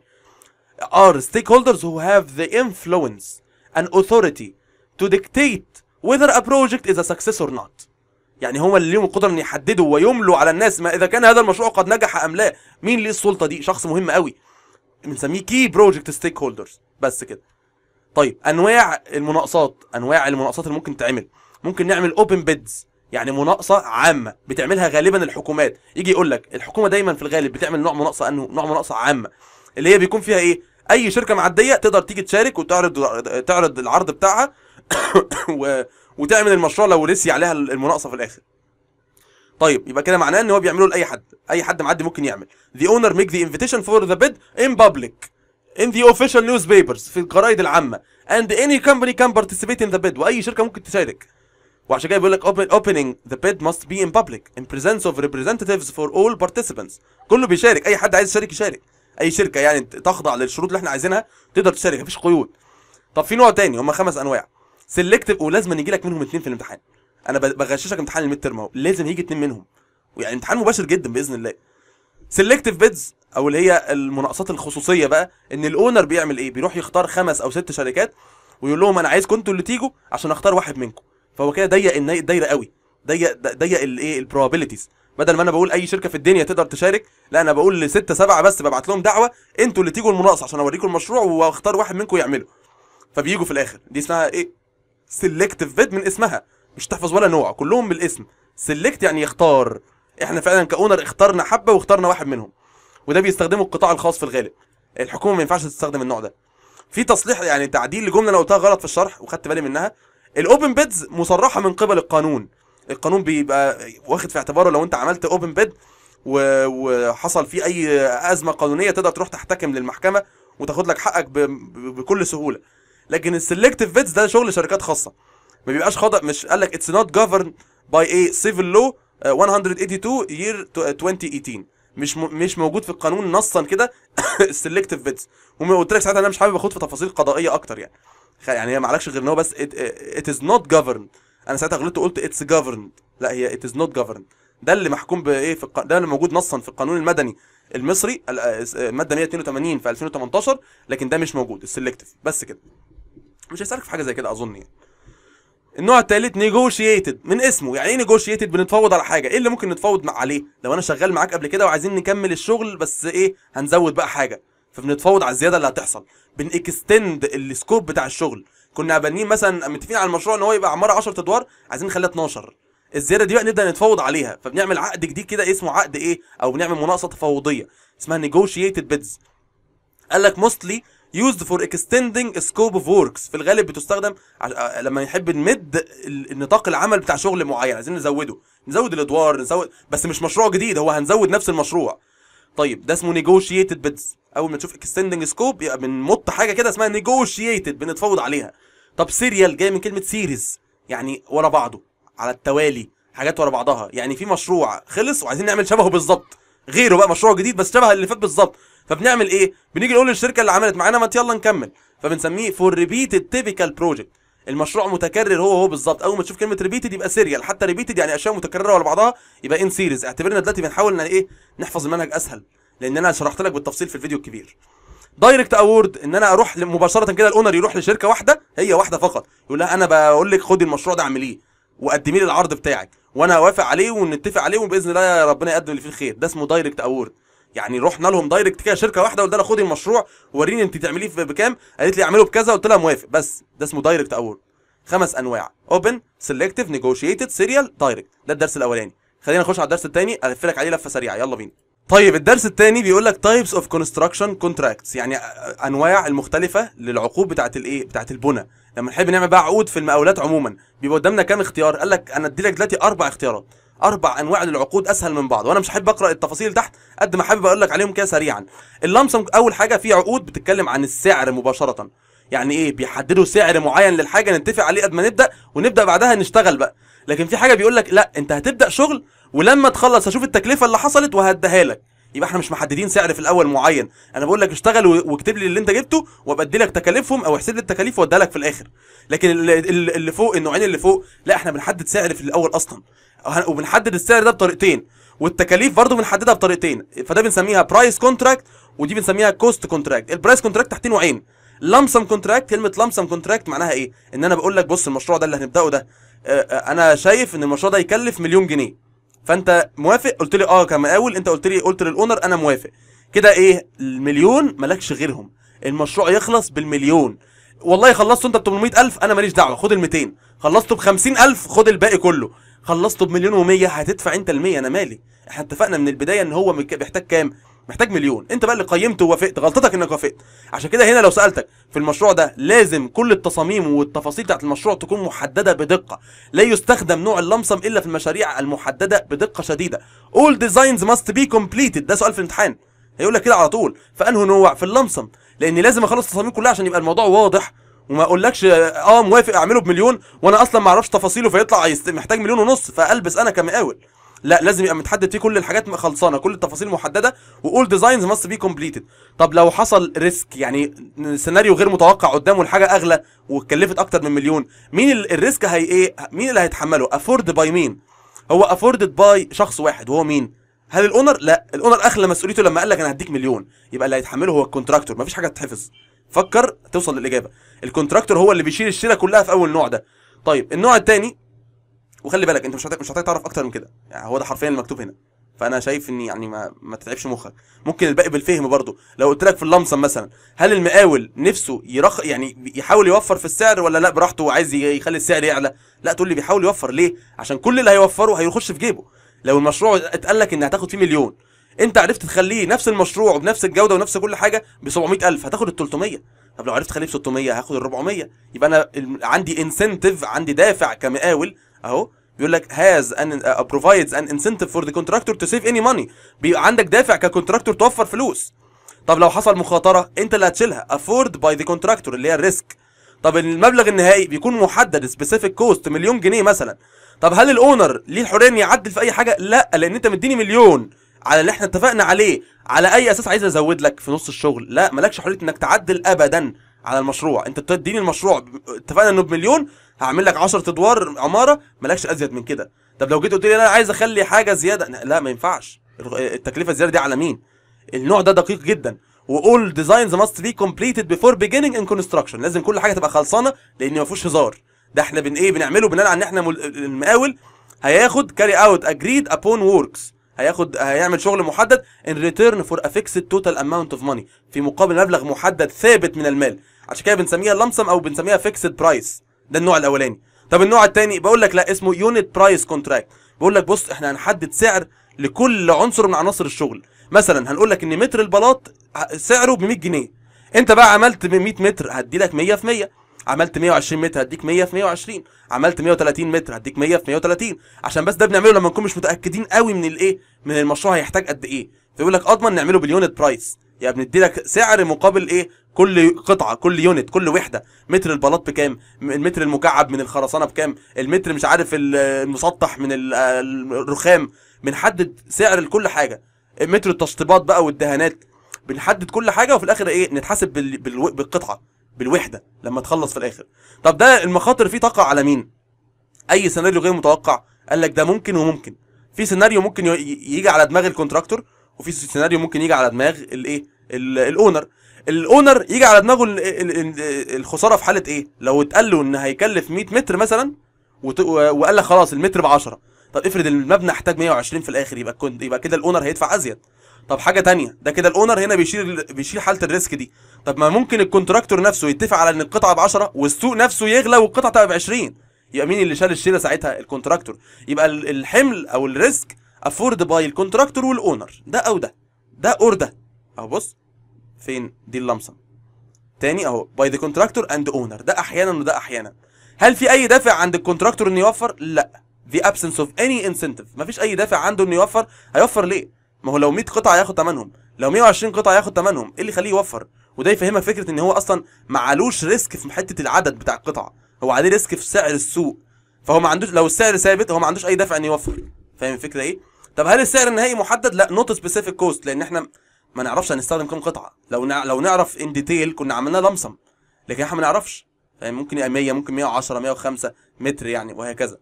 Speaker 1: are stakeholders who have the influence and authority to dictate whether a project is a success or not يعني هم اللي ليهم القدره ان يحددوا ويملوا على الناس ما اذا كان هذا المشروع قد نجح ام لا مين ليه السلطه دي شخص مهم قوي بنسميه كي بروجكت ستيك هولدرز بس كده طيب انواع المناقصات انواع المناقصات اللي ممكن تعمل ممكن نعمل اوبن بيدز يعني مناقصه عامه بتعملها غالبا الحكومات يجي يقول لك الحكومه دايما في الغالب بتعمل نوع مناقصه انه نوع مناقصه عامه اللي هي بيكون فيها ايه اي شركه معديه تقدر تيجي تشارك وتعرض تعرض العرض بتاعها <coughs> و... وتعمل المشروع لو رسي عليها المناقصه في الاخر طيب يبقى كده معناه ان هو بيعمله لاي حد اي حد معدي ممكن يعمل the owner make the invitation for the bid in public in the official newspapers في الجرايد العامه and any company can participate in the bid واي شركه ممكن تشارك وعشان كده بيقول لك opening the bid must be in public in presence of representatives for all participants كله بيشارك اي حد عايز يشارك يشارك اي شركه يعني تخضع للشروط اللي احنا عايزينها تقدر تشارك مفيش قيود طب في نوع تاني هم خمس انواع سيلكتيف ولازم يجي لك منهم اثنين في الامتحان انا بغششك امتحان الميد ترم اهو لازم يجي اثنين منهم ويعني امتحان مباشر جدا باذن الله سيلكتيف بيدز او اللي هي المناقصات الخصوصيه بقى ان الاونر بيعمل ايه بيروح يختار خمس او ست شركات ويقول لهم انا عايزكم انتوا اللي تيجوا عشان اختار واحد منكم فهو كده ضيق الدايره قوي ضيق ضيق الايه البروبابيلتيز بدل ما انا بقول اي شركه في الدنيا تقدر تشارك لا انا بقول لستة سبعة بس ببعت لهم دعوه انتوا اللي تيجوا المناقصه عشان اوريكم المشروع واختار واحد منكم يعمله فبييجوا في الاخر دي اسمها ايه سيلكتف فيد من اسمها مش تحفظ ولا نوع كلهم بالاسم سيلكت يعني يختار احنا فعلا كاونر اخترنا حبه واخترنا واحد منهم وده بيستخدمه القطاع الخاص في الغالب الحكومه ما ينفعش تستخدم النوع ده في تصليح يعني تعديل لجمله انا قلتها غلط في الشرح وخدت بالي منها الاوبن بيدز مصرحه من قبل القانون القانون بيبقى واخد في اعتباره لو انت عملت اوبن بيد وحصل فيه اي ازمه قانونيه تقدر تروح تحتكم للمحكمه وتاخد لك حقك بكل سهوله لكن السلكتيف فيتس ده شغل شركات خاصه ما بيبقاش خاضع مش قال لك اتس نوت جوفرن باي ايه سيفل لو 182 يير 2018 مش مش موجود في القانون نصا كده السلكتيف فيتس وقلت لك ساعتها انا مش حابب اخوض في تفاصيل قضائيه اكتر يعني يعني هي ما عليكش غير ان هو بس ات از نوت جوفرن انا ساعتها غلطت وقلت اتس جوفرند لا هي ات از نوت جوفرند ده اللي محكوم بايه في الق... ده اللي موجود نصا في القانون المدني المصري الماده آه، 182 في 2018 لكن ده مش موجود السلكتيف بس كده مش هيسالك في حاجه زي كده اظن يعني النوع الثالث نيجوشيتد من اسمه يعني ايه نيجوشيتد بنتفاوض على حاجه ايه اللي ممكن نتفاوض مع عليه لو انا شغال معاك قبل كده وعايزين نكمل الشغل بس ايه هنزود بقى حاجه فبنتفاوض على الزياده اللي هتحصل بنكستند السكوب بتاع الشغل كنا بانيين مثلا متفقين على المشروع ان هو يبقى عماره 10 ادوار عايزين نخليها 12 الزياده دي بقى نبدا نتفاوض عليها فبنعمل عقد جديد كده اسمه عقد ايه او بنعمل مناقصه تفاوضيه اسمها نيجوشيتد بيدز قال لك موستلي يوزد فور اكستندنج سكوب اوف وركس في الغالب بتستخدم آه، لما نحب نمد نطاق العمل بتاع شغل معين عايزين نزوده نزود الادوار نزود بس مش مشروع جديد هو هنزود نفس المشروع طيب ده اسمه نيجوشيتد بيدز اول ما تشوف اكستندنج سكوب يبقى بنمط حاجه كده اسمها نيجوشيتد بنتفاوض عليها طب سيريال جاي من كلمه سيريز يعني ورا بعضه على التوالي حاجات ورا بعضها يعني في مشروع خلص وعايزين نعمل شبهه بالظبط غيره بقى مشروع جديد بس شبه اللي فات بالظبط فبنعمل ايه بنيجي نقول للشركه اللي عملت معانا ما يلا نكمل فبنسميه فور ريبيتد تيبيكال بروجكت المشروع متكرر هو هو بالظبط اول ما تشوف كلمه ريبيتد يبقى سيريال حتى ريبيتد يعني اشياء متكرره ورا بعضها يبقى ان سيريز اعتبرنا دلوقتي بنحاول ان ايه نحفظ المنهج اسهل لان انا شرحت لك بالتفصيل في الفيديو الكبير دايركت اوورد ان انا اروح مباشره كده الاونر يروح لشركه واحده هي واحده فقط يقول لها انا بقول لك خدي المشروع ده اعمليه وقدمي لي العرض بتاعك وانا اوافق عليه ونتفق عليه وباذن الله ربنا يقدم اللي فيه الخير ده اسمه دايركت اوورد يعني رحنا لهم دايركت كده شركه واحده قلت لها خدي المشروع وريني انت تعمليه بكام قالت لي اعمله بكذا قلت لها موافق بس ده اسمه دايركت اول خمس انواع اوبن سيلكتيف نيجوشيتد سيريال دايركت ده الدرس الاولاني خلينا نخش على الدرس الثاني الف لك عليه لفه سريعه يلا بينا طيب الدرس الثاني بيقول لك تايبس اوف كونستراكشن كونتراكتس يعني انواع المختلفه للعقود بتاعه الايه بتاعه البنى لما نحب نعمل بقى عقود في المقاولات عموما بيبقى قدامنا كام اختيار قال لك انا ادي لك دلوقتي اربع اختيارات اربع انواع للعقود اسهل من بعض وانا مش حابب اقرا التفاصيل تحت قد ما حابب اقول لك عليهم كده سريعا اللمسم اول حاجه في عقود بتتكلم عن السعر مباشره يعني ايه بيحددوا سعر معين للحاجه نتفق عليه قد ما نبدا ونبدا بعدها نشتغل بقى لكن في حاجه بيقول لك لا انت هتبدا شغل ولما تخلص هشوف التكلفه اللي حصلت وهديها لك يبقى احنا مش محددين سعر في الاول معين انا بقول لك اشتغل واكتب لي اللي انت جبته وبدي لك تكاليفهم او احسب لي التكاليف واديها لك في الاخر لكن اللي فوق النوعين اللي فوق لا احنا بنحدد سعر في الاول اصلا وبنحدد السعر ده بطريقتين والتكاليف برضه بنحددها بطريقتين فده بنسميها برايس كونتراكت ودي بنسميها كوست كونتراكت البرايس كونتراكت تحتين نوعين لمسم كونتراكت كلمه لمسم كونتراكت معناها ايه ان انا بقول لك بص المشروع ده اللي هنبداه ده آه، آه، انا شايف ان المشروع ده يكلف مليون جنيه فانت موافق قلت لي اه كمقاول انت قلت لي قلت للاونر انا موافق كده ايه المليون مالكش غيرهم المشروع يخلص بالمليون والله خلصته انت ب 800000 انا ماليش دعوه خد ال 200 خلصته ب 50000 خد الباقي كله خلصته بمليون و100 هتدفع انت ال100 انا مالي احنا اتفقنا من البدايه ان هو محتاج كام محتاج مليون انت بقى اللي قيمته ووافقت غلطتك انك وافقت عشان كده هنا لو سالتك في المشروع ده لازم كل التصاميم والتفاصيل بتاعت المشروع تكون محدده بدقه لا يستخدم نوع اللمسم الا في المشاريع المحدده بدقه شديده all designs must be completed ده سؤال في الامتحان هيقول لك كده على طول فانه نوع في اللمسم لان لازم اخلص التصاميم كلها عشان يبقى الموضوع واضح وما اقولكش اه موافق اعمله بمليون وانا اصلا ما اعرفش تفاصيله فيطلع محتاج مليون ونص فالبس انا كمقاول لا لازم يبقى متحدد فيه كل الحاجات خلصانه كل التفاصيل محدده وقول ديزاينز ماست بي كومبليتد طب لو حصل ريسك يعني سيناريو غير متوقع قدامه الحاجه اغلى واتكلفت اكتر من مليون مين الريسك هي ايه مين اللي هيتحمله افورد باي مين هو افوردد باي شخص واحد وهو مين هل الاونر لا الاونر اخلى مسؤوليته لما قال لك انا هديك مليون يبقى اللي هيتحمله هو الكونتراكتور مفيش حاجه تتحفظ فكر توصل للاجابه الكونتراكتور هو اللي بيشيل الشيله كلها في اول نوع ده طيب النوع الثاني وخلي بالك انت مش هتعرف مش هتعرف تعرف اكتر من كده يعني هو ده حرفيا المكتوب هنا فانا شايف ان يعني ما, ما تتعبش مخك ممكن الباقي بالفهم برضه لو قلت لك في اللمسم مثلا هل المقاول نفسه يرخ يعني يحاول يوفر في السعر ولا لا براحته عايز يخلي السعر يعلى لا تقول لي بيحاول يوفر ليه عشان كل اللي هيوفره هيخش في جيبه لو المشروع اتقال لك ان هتاخد فيه مليون انت عرفت تخليه نفس المشروع وبنفس الجوده ونفس كل حاجه ب 700000 هتاخد ال 300 طب لو عرفت تخليه ب 600 هاخد ال 400 يبقى انا عندي انسنتيف عندي دافع كمقاول اهو بيقول لك هاز ان بروفايدز ان انسنتيف فور ذا كونتراكتور تو سيف اني ماني بيبقى عندك دافع ككونتراكتور توفر فلوس طب لو حصل مخاطره انت اللي هتشيلها افورد باي ذا كونتراكتور اللي هي الريسك طب المبلغ النهائي بيكون محدد سبيسيفيك كوست مليون جنيه مثلا طب هل الاونر ليه الحريه انه يعدل في اي حاجه لا لان انت مديني مليون على اللي احنا اتفقنا عليه على اي اساس عايز ازود لك في نص الشغل لا مالكش حريه انك تعدل ابدا على المشروع انت بتديني المشروع اتفقنا انه بمليون هعمل لك 10 ادوار عماره مالكش ازيد من كده طب لو جيت قلت لي انا عايز اخلي حاجه زياده لا ما ينفعش التكلفه الزياده دي على مين النوع ده دقيق جدا وقول ديزاينز ماست بي كومبليتد بيفور بيجيننج ان كونستراكشن لازم كل حاجه تبقى خلصانه لان ما فيهوش هزار ده احنا بن ايه بنعمله بناء على ان احنا المقاول هياخد كاري اوت اجريد ابون وركس هياخد هيعمل شغل محدد ان ريتيرن فور افيكسد توتال اماونت اوف ماني في مقابل مبلغ محدد ثابت من المال عشان كده بنسميها لمسم او بنسميها فيكسد برايس ده النوع الاولاني طب النوع الثاني بقول لك لا اسمه يونت برايس كونتراكت بقول لك بص احنا هنحدد سعر لكل عنصر من عناصر الشغل مثلا هنقول لك ان متر البلاط سعره ب 100 جنيه انت بقى عملت ب 100 متر هدي لك 100 في 100 عملت 120 متر هديك 100 في 120 عملت 130 متر هديك 100 في 130 عشان بس ده بنعمله لما نكون مش متاكدين قوي من الايه من المشروع هيحتاج قد ايه فيقول لك اضمن نعمله باليونت برايس يعني بندي لك سعر مقابل ايه كل قطعه كل يونت كل وحده متر البلاط بكام المتر المكعب من الخرسانه بكام المتر مش عارف المسطح من الرخام بنحدد سعر لكل حاجه متر التشطيبات بقى والدهانات بنحدد كل حاجه وفي الاخر ايه نتحاسب بالقطعه بالوحده لما تخلص في الاخر طب ده المخاطر فيه تقع على مين اي سيناريو غير متوقع قال لك ده ممكن وممكن في سيناريو ممكن يجي على دماغ الكونتراكتور وفي سيناريو ممكن يجي على دماغ الايه الاونر الاونر يجي على دماغه الخساره في حاله ايه لو اتقال له ان هيكلف 100 متر مثلا وقال لك خلاص المتر ب 10 طب افرض المبنى احتاج 120 في الاخر يبقى يبقى كده الاونر هيدفع ازيد طب حاجه تانية ده كده الاونر هنا بيشيل بيشيل حاله الريسك دي طب ما ممكن الكونتراكتور نفسه يتفق على ان القطعه ب 10 والسوق نفسه يغلى والقطعه تبقى ب 20 يبقى مين اللي شال الشيله ساعتها الكونتراكتور يبقى الحمل او الريسك افورد باي الكونتراكتور والاونر ده او ده ده اور ده اهو بص فين دي اللمسه تاني اهو باي ذا كونتراكتور اند اونر ده احيانا وده احيانا هل في اي دافع عند الكونتراكتور انه يوفر لا ذا ابسنس اوف اني incentive مفيش اي دافع عنده انه يوفر هيوفر ليه ما هو لو 100 قطعه ياخد ثمنهم لو 120 قطعه ياخد ثمنهم ايه اللي يخليه يوفر وده يفهمك فكره ان هو اصلا ما ريسك في حته العدد بتاع القطعه هو عليه ريسك في سعر السوق فهو ما عندوش لو السعر ثابت هو ما عندوش اي دافع ان يوفر فاهم الفكره ايه طب هل السعر النهائي محدد لا نوت سبيسيفيك كوست لان احنا ما نعرفش هنستخدم كم قطعه لو نع... لو نعرف ان ديتيل كنا عملنا لمسم لكن احنا ما نعرفش فاهم ممكن 100 ممكن 110 105 متر يعني وهكذا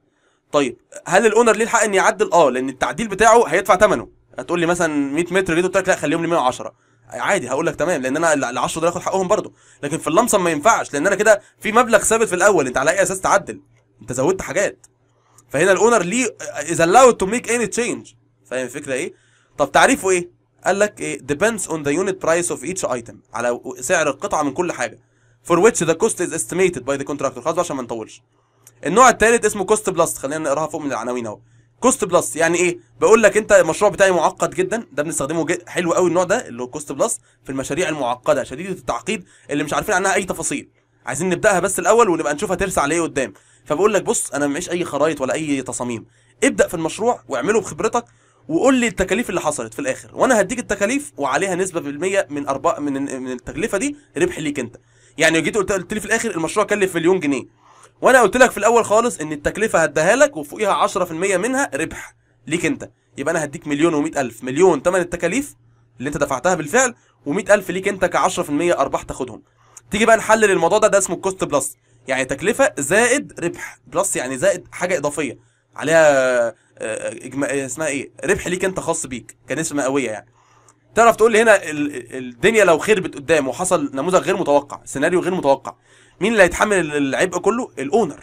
Speaker 1: طيب هل الاونر ليه الحق ان يعدل اه لان التعديل بتاعه هيدفع ثمنه هتقول لي مثلا 100 متر جيت قلت لك لا خليهم لي 110 عادي هقول لك تمام لان انا ال 10 دول هاخد حقهم برضه لكن في اللمسم ما ينفعش لان انا كده في مبلغ ثابت في الاول انت على اي اساس تعدل انت زودت حاجات فهنا الاونر ليه از allowed تو ميك اني تشينج فاهم الفكره ايه طب تعريفه ايه قال لك ايه depends on the unit price of each item على سعر القطعه من كل حاجه for which the cost is estimated by the contractor خلاص عشان ما نطولش النوع الثالث اسمه كوست بلس خلينا نقراها فوق من العناوين اهو كوست بلس يعني ايه بقول لك انت المشروع بتاعي معقد جدا ده بنستخدمه جد حلو قوي النوع ده اللي هو كوست بلس في المشاريع المعقده شديده التعقيد اللي مش عارفين عنها اي تفاصيل عايزين نبداها بس الاول ونبقى نشوفها ترسى على ايه قدام فبقول لك بص انا معيش اي خرايط ولا اي تصاميم ابدا في المشروع واعمله بخبرتك وقول لي التكاليف اللي حصلت في الاخر وانا هديك التكاليف وعليها نسبه بالميه من ارباح من من التكلفه دي ربح ليك انت يعني جيت قلت لي في الاخر المشروع كلف مليون جنيه وانا قلت لك في الاول خالص ان التكلفه هديها لك وفوقيها 10% منها ربح ليك انت يبقى انا هديك مليون و ألف مليون ثمن التكاليف اللي انت دفعتها بالفعل و100 ألف ليك انت ك 10% ارباح تاخدهم تيجي بقى نحلل الموضوع ده ده اسمه الكوست بلس يعني تكلفه زائد ربح بلس يعني زائد حاجه اضافيه عليها آه، آه، اسمها ايه ربح ليك انت خاص بيك كنسبه مئويه يعني تعرف تقول لي هنا الدنيا لو خربت قدام وحصل نموذج غير متوقع سيناريو غير متوقع مين اللي هيتحمل العبء كله الاونر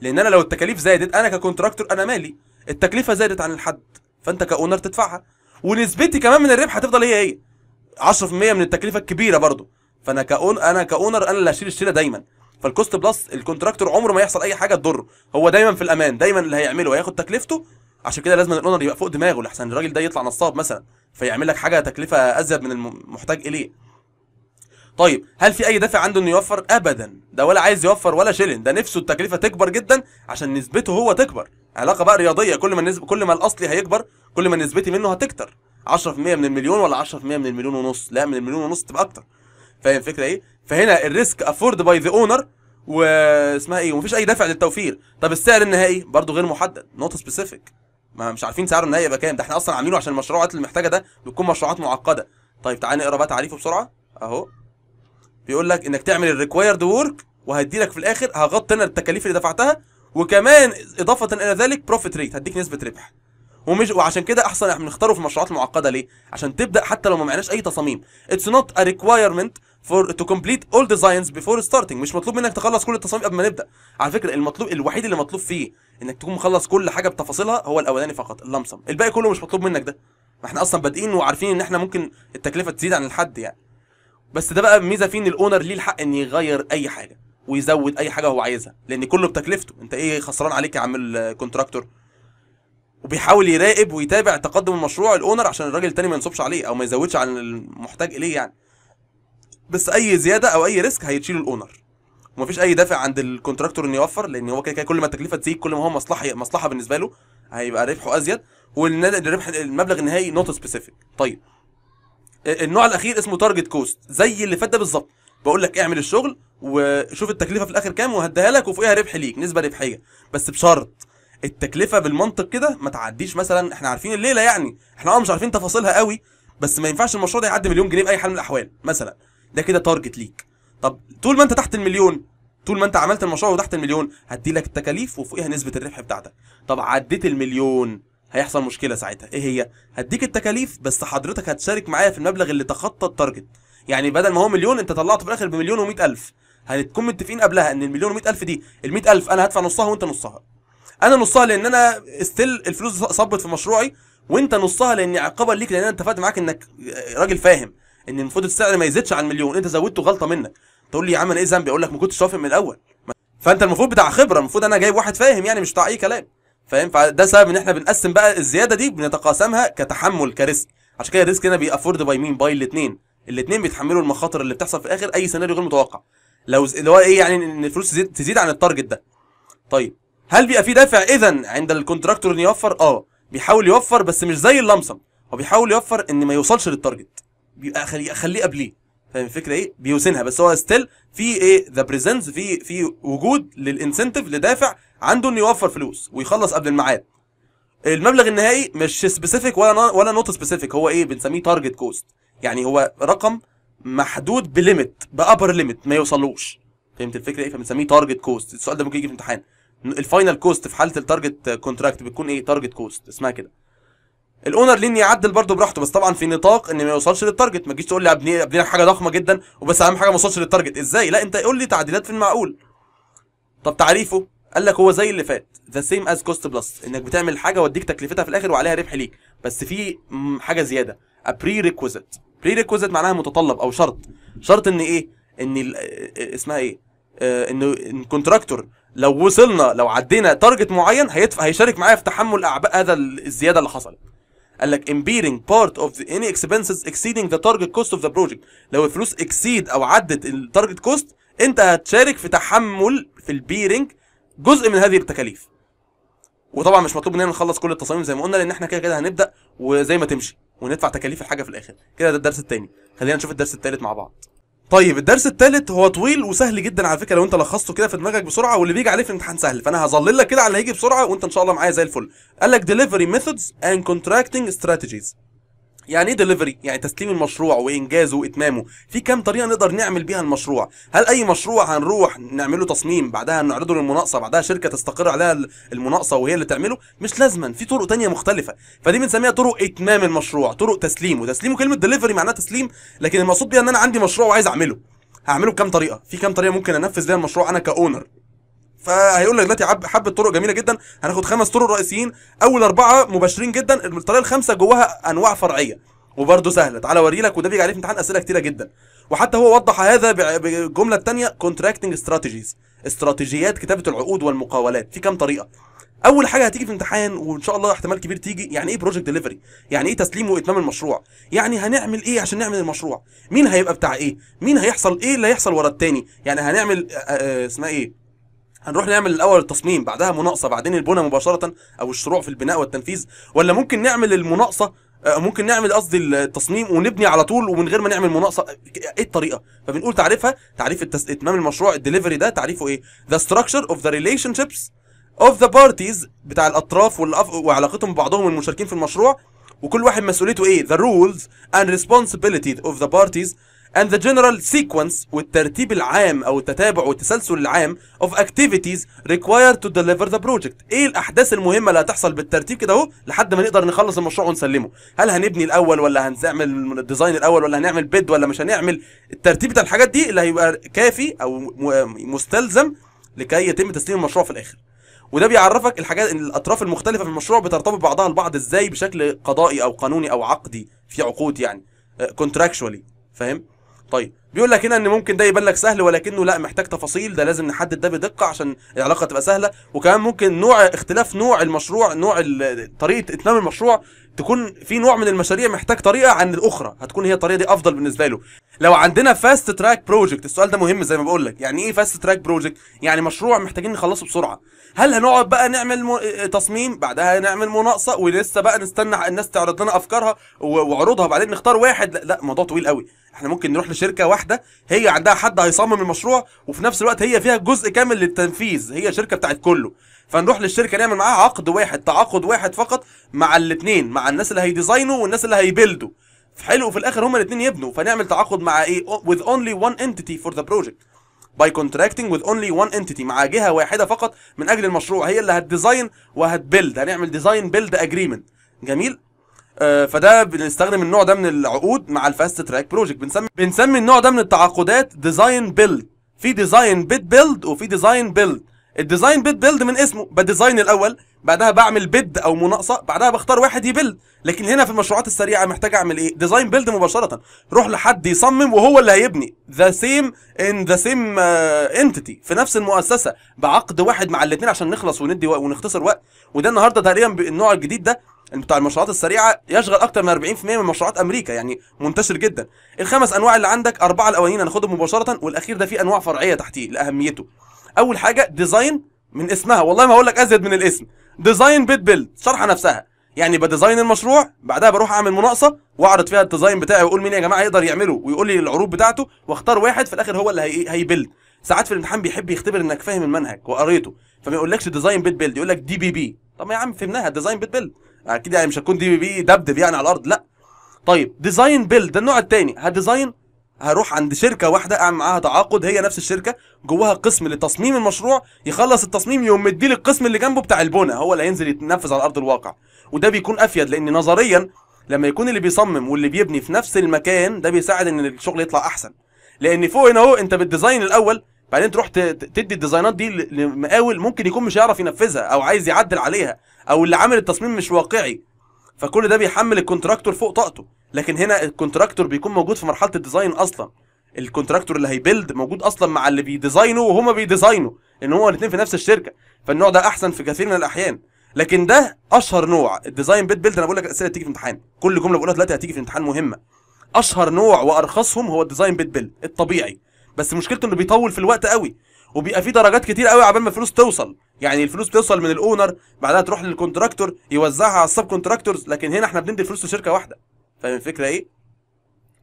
Speaker 1: لان انا لو التكاليف زادت انا ككونتراكتور انا مالي التكلفه زادت عن الحد فانت كاونر تدفعها ونسبتي كمان من الربح هتفضل هي هي إيه؟ 10% من التكلفه الكبيره برضه فانا كأون انا كاونر انا اللي هشيل الشيله دايما فالكوست بلس الكونتراكتور عمره ما يحصل اي حاجه تضره هو دايما في الامان دايما اللي هيعمله هياخد تكلفته عشان كده لازم الاونر يبقى فوق دماغه لحسن الراجل ده يطلع نصاب مثلا فيعمل لك حاجه تكلفه ازيد من المحتاج اليه طيب هل في اي دافع عنده انه يوفر ابدا ده ولا عايز يوفر ولا شيلن ده نفسه التكلفه تكبر جدا عشان نسبته هو تكبر علاقه بقى رياضيه كل ما النسب... كل ما الاصلي هيكبر كل ما نسبتي منه هتكتر 10% من المليون ولا 10% من المليون ونص لا من المليون ونص تبقى اكتر فاهم الفكره ايه فهنا الريسك افورد باي ذا اونر واسمها ايه ومفيش اي دافع للتوفير طب السعر النهائي برضو غير محدد نوت سبيسيفيك ما مش عارفين سعره النهائي يبقى كام ده احنا اصلا عاملينه عشان المشروعات اللي محتاجه ده بتكون مشروعات معقده طيب تعالى نقرا بقى تعريفه بسرعه اهو بيقول لك انك تعمل الريكوايرد ورك وهدي لك في الاخر هغطي انا التكاليف اللي دفعتها وكمان اضافه الى ذلك بروفيت ريت هديك نسبه ربح ومش وعشان كده احسن احنا بنختاره في المشروعات المعقده ليه عشان تبدا حتى لو ما معناش اي تصاميم اتس نوت ا ريكوايرمنت فور تو كومبليت اول ديزاينز بيفور ستارتنج مش مطلوب منك تخلص كل التصاميم قبل ما نبدا على فكره المطلوب الوحيد اللي مطلوب فيه انك تكون مخلص كل حاجه بتفاصيلها هو الاولاني فقط اللمسم الباقي كله مش مطلوب منك ده ما احنا اصلا بادئين وعارفين ان احنا ممكن التكلفه تزيد عن الحد يعني بس ده بقى الميزه فيه ان الاونر ليه الحق ان يغير اي حاجه ويزود اي حاجه هو عايزها لان كله بتكلفته انت ايه خسران عليك يا عم الكونتراكتور وبيحاول يراقب ويتابع تقدم المشروع الاونر عشان الراجل التاني ما ينصبش عليه او ما يزودش عن المحتاج اليه يعني بس اي زياده او اي ريسك هيتشيل الاونر ومفيش اي دافع عند الكونتراكتور انه يوفر لان هو كده كل ما التكلفه تزيد كل ما هو مصلحه مصلحه بالنسبه له هيبقى ربحه ازيد والربح المبلغ النهائي نوت سبيسيفيك طيب آه، النوع الاخير اسمه تارجت كوست زي اللي فات ده بالظبط بقول لك اعمل الشغل وشوف التكلفه في الاخر كام وهديها لك وفوقها ربح ليك نسبه ربحيه بس بشرط التكلفه بالمنطق كده ما تعديش مثلا احنا عارفين الليله يعني احنا اه مش عارفين تفاصيلها قوي بس ما ينفعش المشروع ده يعدي مليون جنيه باي حال من الاحوال مثلا ده كده تارجت ليك طب طول ما انت تحت المليون طول ما انت عملت المشروع وتحت المليون لك التكاليف وفوقيها نسبه الربح بتاعتك طب عديت المليون هيحصل مشكله ساعتها ايه هي هديك التكاليف بس حضرتك هتشارك معايا في المبلغ اللي تخطى التارجت يعني بدل ما هو مليون انت طلعته في الاخر بمليون و ألف هنتكون متفقين قبلها ان المليون و ألف دي ال ألف انا هدفع نصها وانت نصها انا نصها لان انا استيل الفلوس صبت في مشروعي وانت نصها لان عقابا ليك لان انا اتفقت معاك انك راجل فاهم ان المفروض السعر ما يزيدش عن مليون انت زودته غلطه منك تقول لي يا عم انا ايه ذنبي اقول لك ما كنتش وافق من الاول فانت المفروض بتاع خبره المفروض انا جايب واحد فاهم يعني مش بتاع اي كلام فاهم فده سبب ان احنا بنقسم بقى الزياده دي بنتقاسمها كتحمل كريسك عشان كده الريسك هنا بيأفورد باي مين باي الاثنين الاثنين بيتحملوا المخاطر اللي بتحصل في الاخر اي سيناريو غير متوقع لو اللي هو ايه يعني ان الفلوس تزيد, تزيد عن التارجت ده طيب هل بيبقى في دافع اذا عند الكونتراكتور انه يوفر اه بيحاول يوفر بس مش زي اللمسم هو بيحاول يوفر ان ما يوصلش للتارجت بيخليه اخليه قبليه فاهم الفكره ايه بيوزنها بس هو ستيل في ايه ذا بريزنس في في وجود للانسنتيف لدافع عنده انه يوفر فلوس ويخلص قبل الميعاد المبلغ النهائي مش سبيسيفيك ولا ولا نوت سبيسيفيك هو ايه بنسميه تارجت كوست يعني هو رقم محدود بليميت بابر ليميت ما يوصلوش فهمت الفكره ايه فبنسميه تارجت كوست السؤال ده ممكن يجي في امتحان الفاينل كوست في حاله التارجت كونتراكت بتكون ايه تارجت كوست اسمها كده الاونر لين يعدل برده براحته بس طبعا في نطاق ان ما يوصلش للتارجت ما تجيش تقول لي ابني ابني لك حاجه ضخمه جدا وبس اهم حاجه ما وصلش للتارجت ازاي لا انت قول لي تعديلات في المعقول طب تعريفه قال لك هو زي اللي فات ذا سيم از كوست بلس انك بتعمل حاجه واديك تكلفتها في الاخر وعليها ربح ليك بس في حاجه زياده ا بري بري ريكوزيت معناها متطلب او شرط شرط ان ايه ان اسمها ايه آه ان الكونتراكتور لو وصلنا لو عدينا تارجت معين هيدفع هيشارك معايا في تحمل اعباء هذا الزياده اللي حصلت قال لك impairing part of the any expenses exceeding the target cost of the project لو الفلوس exceed او عدت التارجت كوست انت هتشارك في تحمل في البيرنج جزء من هذه التكاليف وطبعا مش مطلوب مننا نخلص كل التصاميم زي ما قلنا لان احنا كده كده هنبدا وزي ما تمشي وندفع تكاليف الحاجه في الاخر كده ده الدرس الثاني خلينا نشوف الدرس الثالث مع بعض طيب الدرس الثالث هو طويل وسهل جدا على فكره لو انت لخصته كده في دماغك بسرعه واللي بيجي عليه في الامتحان سهل فانا هظلل لك كده على اللي هيجي بسرعه وانت ان شاء الله معايا زي الفل قال لك ديليفري ميثودز اند كونتراكتنج استراتيجيز يعني ايه دليفري؟ يعني تسليم المشروع وانجازه واتمامه في كام طريقه نقدر نعمل بيها المشروع هل اي مشروع هنروح نعمل له تصميم بعدها نعرضه للمناقصه بعدها شركه تستقر عليها المناقصه وهي اللي تعمله مش لازما في طرق تانية مختلفه فدي بنسميها طرق اتمام المشروع طرق تسليمه تسليمه كلمه دليفري معناها تسليم لكن المقصود بيها ان انا عندي مشروع وعايز اعمله هعمله بكام طريقه في كام طريقه ممكن انفذ بيها المشروع انا كاونر فهيقول لك دلوقتي حبه طرق جميله جدا هناخد خمس طرق رئيسيين اول اربعه مباشرين جدا الطريقه الخامسه جواها انواع فرعيه وبرده سهله تعالى اوري لك وده بيجي عليه في امتحان اسئله كتيره جدا وحتى هو وضح هذا بالجمله الثانيه كونتراكتنج استراتيجيز استراتيجيات كتابه العقود والمقاولات في كام طريقه اول حاجه هتيجي في امتحان وان شاء الله احتمال كبير تيجي يعني ايه بروجكت ديليفري يعني ايه تسليم واتمام المشروع يعني هنعمل ايه عشان نعمل المشروع مين هيبقى بتاع ايه مين هيحصل ايه اللي هيحصل ورا التاني يعني هنعمل آه، آه، آه، اسمها ايه هنروح نعمل الاول التصميم بعدها مناقصه بعدين البنى مباشره او الشروع في البناء والتنفيذ ولا ممكن نعمل المناقصه آه، ممكن نعمل قصدي التصميم ونبني على طول ومن غير ما نعمل مناقصه ايه الطريقه فبنقول تعريفها تعريف التس... اتمام المشروع الدليفري ده تعريفه ايه ذا ستراكشر اوف ذا ريليشن شيبس اوف ذا بارتيز بتاع الاطراف والأف... وعلاقتهم ببعضهم المشاركين في المشروع وكل واحد مسؤوليته ايه ذا رولز اند responsibility اوف ذا بارتيز and the general sequence والترتيب العام أو التتابع والتسلسل العام of activities required to deliver the project إيه الأحداث المهمة اللي هتحصل بالترتيب كده أهو لحد ما نقدر نخلص المشروع ونسلمه هل هنبني الأول ولا هنعمل الديزاين الأول ولا هنعمل بيد ولا مش هنعمل الترتيب بتاع الحاجات دي اللي هيبقى كافي أو مستلزم لكي يتم تسليم المشروع في الآخر وده بيعرفك الحاجات ان الاطراف المختلفه في المشروع بترتبط بعضها البعض ازاي بشكل قضائي او قانوني او عقدي في عقود يعني كونتراكشوالي آه، فاهم طيب بيقول لك هنا ان ممكن ده يبان لك سهل ولكنه لا محتاج تفاصيل ده لازم نحدد ده بدقه عشان العلاقه تبقى سهله وكمان ممكن نوع اختلاف نوع المشروع نوع طريقه اتمام المشروع تكون في نوع من المشاريع محتاج طريقه عن الاخرى هتكون هي الطريقه دي افضل بالنسبه له لو عندنا فاست تراك بروجكت السؤال ده مهم زي ما بقول لك يعني ايه فاست تراك بروجكت يعني مشروع محتاجين نخلصه بسرعه هل هنقعد بقى نعمل آه، تصميم بعدها نعمل مناقصه ولسه بقى نستنى الناس تعرض لنا افكارها وعروضها وبعدين نختار واحد لا, الموضوع طويل قوي احنا ممكن نروح لشركه واحده هي عندها حد هيصمم المشروع وفي نفس الوقت هي فيها جزء كامل للتنفيذ هي شركه بتاعت كله فنروح للشركه نعمل معاها عقد واحد تعاقد واحد فقط مع الاثنين مع الناس اللي هيديزاينوا والناس اللي هيبلدوا حلو في الاخر هما الاثنين يبنوا فنعمل تعاقد مع ايه with only one entity for the project باي كونتراكتنج وذ اونلي وان انتيتي مع جهه واحده فقط من اجل المشروع هي اللي هتديزاين وهتبيلد هنعمل ديزاين بيلد اجريمنت جميل آه فده بنستخدم النوع ده من العقود مع الفاست تراك بروجكت بنسمي بنسمي النوع ده من التعاقدات ديزاين بيلد في ديزاين بيت بيلد وفي ديزاين بيلد الديزاين بيت بيلد من اسمه بديزاين الاول بعدها بعمل بيد او مناقصه بعدها بختار واحد يبيلد لكن هنا في المشروعات السريعه محتاج اعمل ايه ديزاين بيلد مباشره روح لحد يصمم وهو اللي هيبني ذا سيم ان ذا سيم انتيتي في نفس المؤسسه بعقد واحد مع الاثنين عشان نخلص وندي ونختصر وقت وده النهارده تقريبا النوع الجديد ده بتاع المشروعات السريعه يشغل اكتر من 40% من مشروعات امريكا يعني منتشر جدا الخمس انواع اللي عندك اربعه الاولانيين هناخدهم مباشره والاخير ده فيه انواع فرعيه تحتيه لاهميته اول حاجه ديزاين من اسمها والله ما هقول لك ازيد من الاسم ديزاين بيت بيلد شرحه نفسها يعني بديزاين المشروع بعدها بروح اعمل مناقصه واعرض فيها الديزاين بتاعي واقول مين يا جماعه يقدر يعمله ويقول لي العروض بتاعته واختار واحد في الاخر هو اللي هي... هيبلد ساعات في الامتحان بيحب يختبر انك فاهم المنهج وقريته فما يقولكش ديزاين بيت بيلد يقول لك دي بي بي طب يا عم فهمناها ديزاين بيت بيلد اكيد يعني مش هتكون دي بي بي دبدب يعني على الارض لا طيب ديزاين بيلد ده النوع الثاني هديزاين هروح عند شركه واحده اعمل معاها تعاقد هي نفس الشركه جواها قسم لتصميم المشروع يخلص التصميم يقوم مديه للقسم اللي جنبه بتاع البنى هو اللي هينزل يتنفذ على ارض الواقع وده بيكون افيد لان نظريا لما يكون اللي بيصمم واللي بيبني في نفس المكان ده بيساعد ان الشغل يطلع احسن لان فوق هنا اهو انت بالديزاين الاول بعدين تروح تدي الديزاينات دي لمقاول ممكن يكون مش هيعرف ينفذها او عايز يعدل عليها او اللي عامل التصميم مش واقعي فكل ده بيحمل الكونتراكتور فوق طاقته لكن هنا الكونتراكتور بيكون موجود في مرحله الديزاين اصلا الكونتراكتور اللي هيبيلد موجود اصلا مع اللي بيديزاينه وهما بيديزاينه ان هو الاثنين في نفس الشركه فالنوع ده احسن في كثير من الاحيان لكن ده اشهر نوع الديزاين بيت بيلد انا بقول لك الاسئله تيجي في امتحان كل جمله بقولها دلوقتي هتيجي في امتحان مهمه اشهر نوع وارخصهم هو الديزاين بيت بيلد الطبيعي بس مشكلته انه بيطول في الوقت قوي وبيبقى فيه درجات كتير قوي عبال ما الفلوس توصل يعني الفلوس بتوصل من الاونر بعدها تروح للكونتراكتور يوزعها على السب كونتراكتورز لكن هنا احنا بندي الفلوس لشركه واحده فاهم الفكره ايه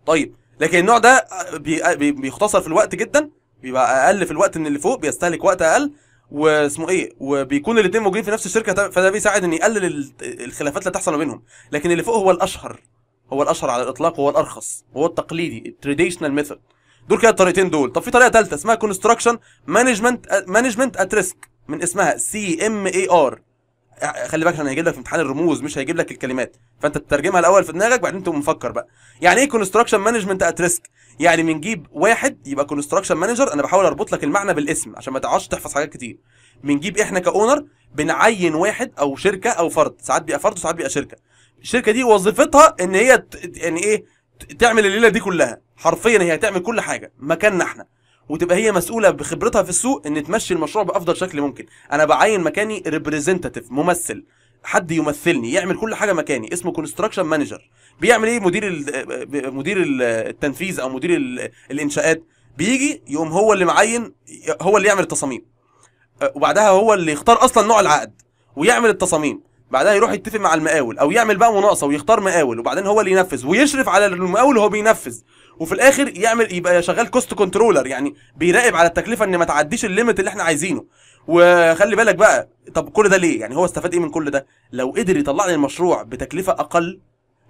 Speaker 1: طيب لكن النوع ده آه، آه، بيختصر في الوقت جدا بيبقى اقل في الوقت من اللي فوق بيستهلك وقت اقل واسمه ايه وبيكون الاثنين موجودين في نفس الشركه فده بيساعد ان يقلل الخلافات اللي تحصل ما بينهم لكن اللي فوق هو الاشهر هو الاشهر على الاطلاق وهو الارخص وهو التقليدي التراديشنال ميثود دول كده الطريقتين دول طب في طريقه ثالثه اسمها كونستراكشن مانجمنت مانجمنت ات ريسك من اسمها سي ام اي ار خلي بالك عشان هيجيب لك في امتحان الرموز مش هيجيب لك الكلمات فانت تترجمها الاول في دماغك بعدين تقوم مفكر بقى يعني ايه كونستراكشن مانجمنت ات ريسك يعني بنجيب واحد يبقى كونستراكشن مانجر انا بحاول اربط لك المعنى بالاسم عشان ما تقعدش تحفظ حاجات كتير بنجيب احنا كاونر بنعين واحد او شركه او فرد ساعات بيبقى فرد وساعات بيبقى شركه الشركه دي وظيفتها ان هي يعني ايه تعمل الليله دي كلها حرفيا هي هتعمل كل حاجه مكاننا احنا وتبقى هي مسؤوله بخبرتها في السوق ان تمشي المشروع بافضل شكل ممكن انا بعين مكاني ريبريزنتاتيف ممثل حد يمثلني يعمل كل حاجه مكاني اسمه كونستراكشن مانجر بيعمل ايه مدير مدير التنفيذ او مدير الانشاءات بيجي يقوم هو اللي معين هو اللي يعمل التصاميم أه، وبعدها هو اللي يختار اصلا نوع العقد ويعمل التصاميم بعدها يروح يتفق مع المقاول او يعمل بقى مناقصه ويختار مقاول وبعدين هو اللي ينفذ ويشرف على المقاول وهو بينفذ وفي الاخر يعمل يبقى شغال كوست كنترولر يعني بيراقب على التكلفه ان ما تعديش الليمت اللي احنا عايزينه وخلي بالك بقى طب كل ده ليه يعني هو استفاد ايه من كل ده لو قدر يطلع لي المشروع بتكلفه اقل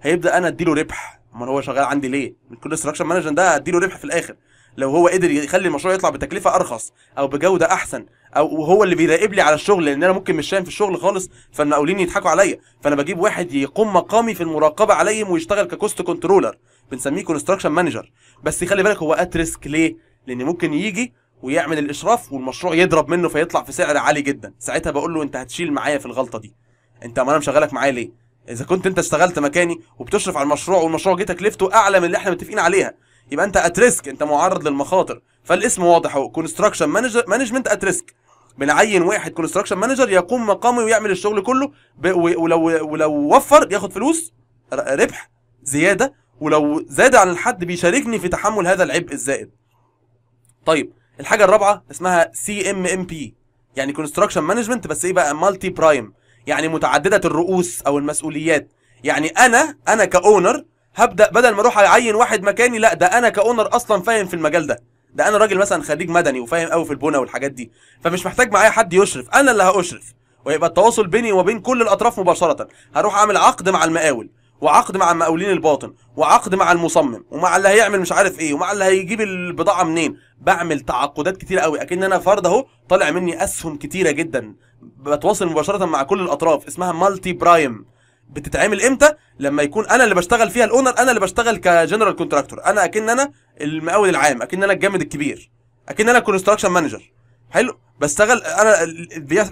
Speaker 1: هيبدا انا اديله ربح امال هو شغال عندي ليه من كل استراكشر مانجمنت ده اديله ربح في الاخر لو هو قدر يخلي المشروع يطلع بتكلفه ارخص او بجوده احسن او هو اللي بيراقب لي على الشغل لان انا ممكن مش فاهم في الشغل خالص فالمقاولين يضحكوا عليا فانا بجيب واحد يقوم مقامي في المراقبه عليهم ويشتغل ككوست كنترولر بنسميه كونستراكشن مانجر بس خلي بالك هو ات ريسك ليه لان ممكن يجي ويعمل الاشراف والمشروع يضرب منه فيطلع في سعر عالي جدا ساعتها بقول له انت هتشيل معايا في الغلطه دي انت ما انا مشغلك معايا ليه اذا كنت انت اشتغلت مكاني وبتشرف على المشروع والمشروع جه تكلفته اعلى من اللي احنا متفقين عليها يبقى انت ات ريسك انت معرض للمخاطر فالاسم واضح اهو كونستراكشن مانجر مانجمنت ات ريسك بنعين واحد كونستراكشن مانجر يقوم مقامي ويعمل الشغل كله ولو ولو وفر ياخد فلوس ربح زياده ولو زاد عن الحد بيشاركني في تحمل هذا العبء الزائد طيب الحاجه الرابعه اسمها سي ام ام بي يعني كونستراكشن مانجمنت بس ايه بقى مالتي برايم يعني متعدده الرؤوس او المسؤوليات يعني انا انا كاونر هبدا بدل ما اروح اعين واحد مكاني لا ده انا كاونر اصلا فاهم في المجال ده ده انا راجل مثلا خريج مدني وفاهم قوي في البنى والحاجات دي فمش محتاج معايا حد يشرف انا اللي هاشرف ويبقى التواصل بيني وبين كل الاطراف مباشره هروح اعمل عقد مع المقاول وعقد مع مقاولين الباطن وعقد مع المصمم ومع اللي هيعمل مش عارف ايه ومع اللي هيجيب البضاعه منين بعمل تعاقدات كتير قوي اكن انا فرد اهو طالع مني اسهم كتيره جدا بتواصل مباشره مع كل الاطراف اسمها مالتي برايم بتتعمل امتى لما يكون انا اللي بشتغل فيها الاونر انا اللي بشتغل كجنرال كونتراكتور انا اكن انا المقاول العام اكن انا الجامد الكبير اكن انا الكونستراكشن مانجر حلو بشتغل انا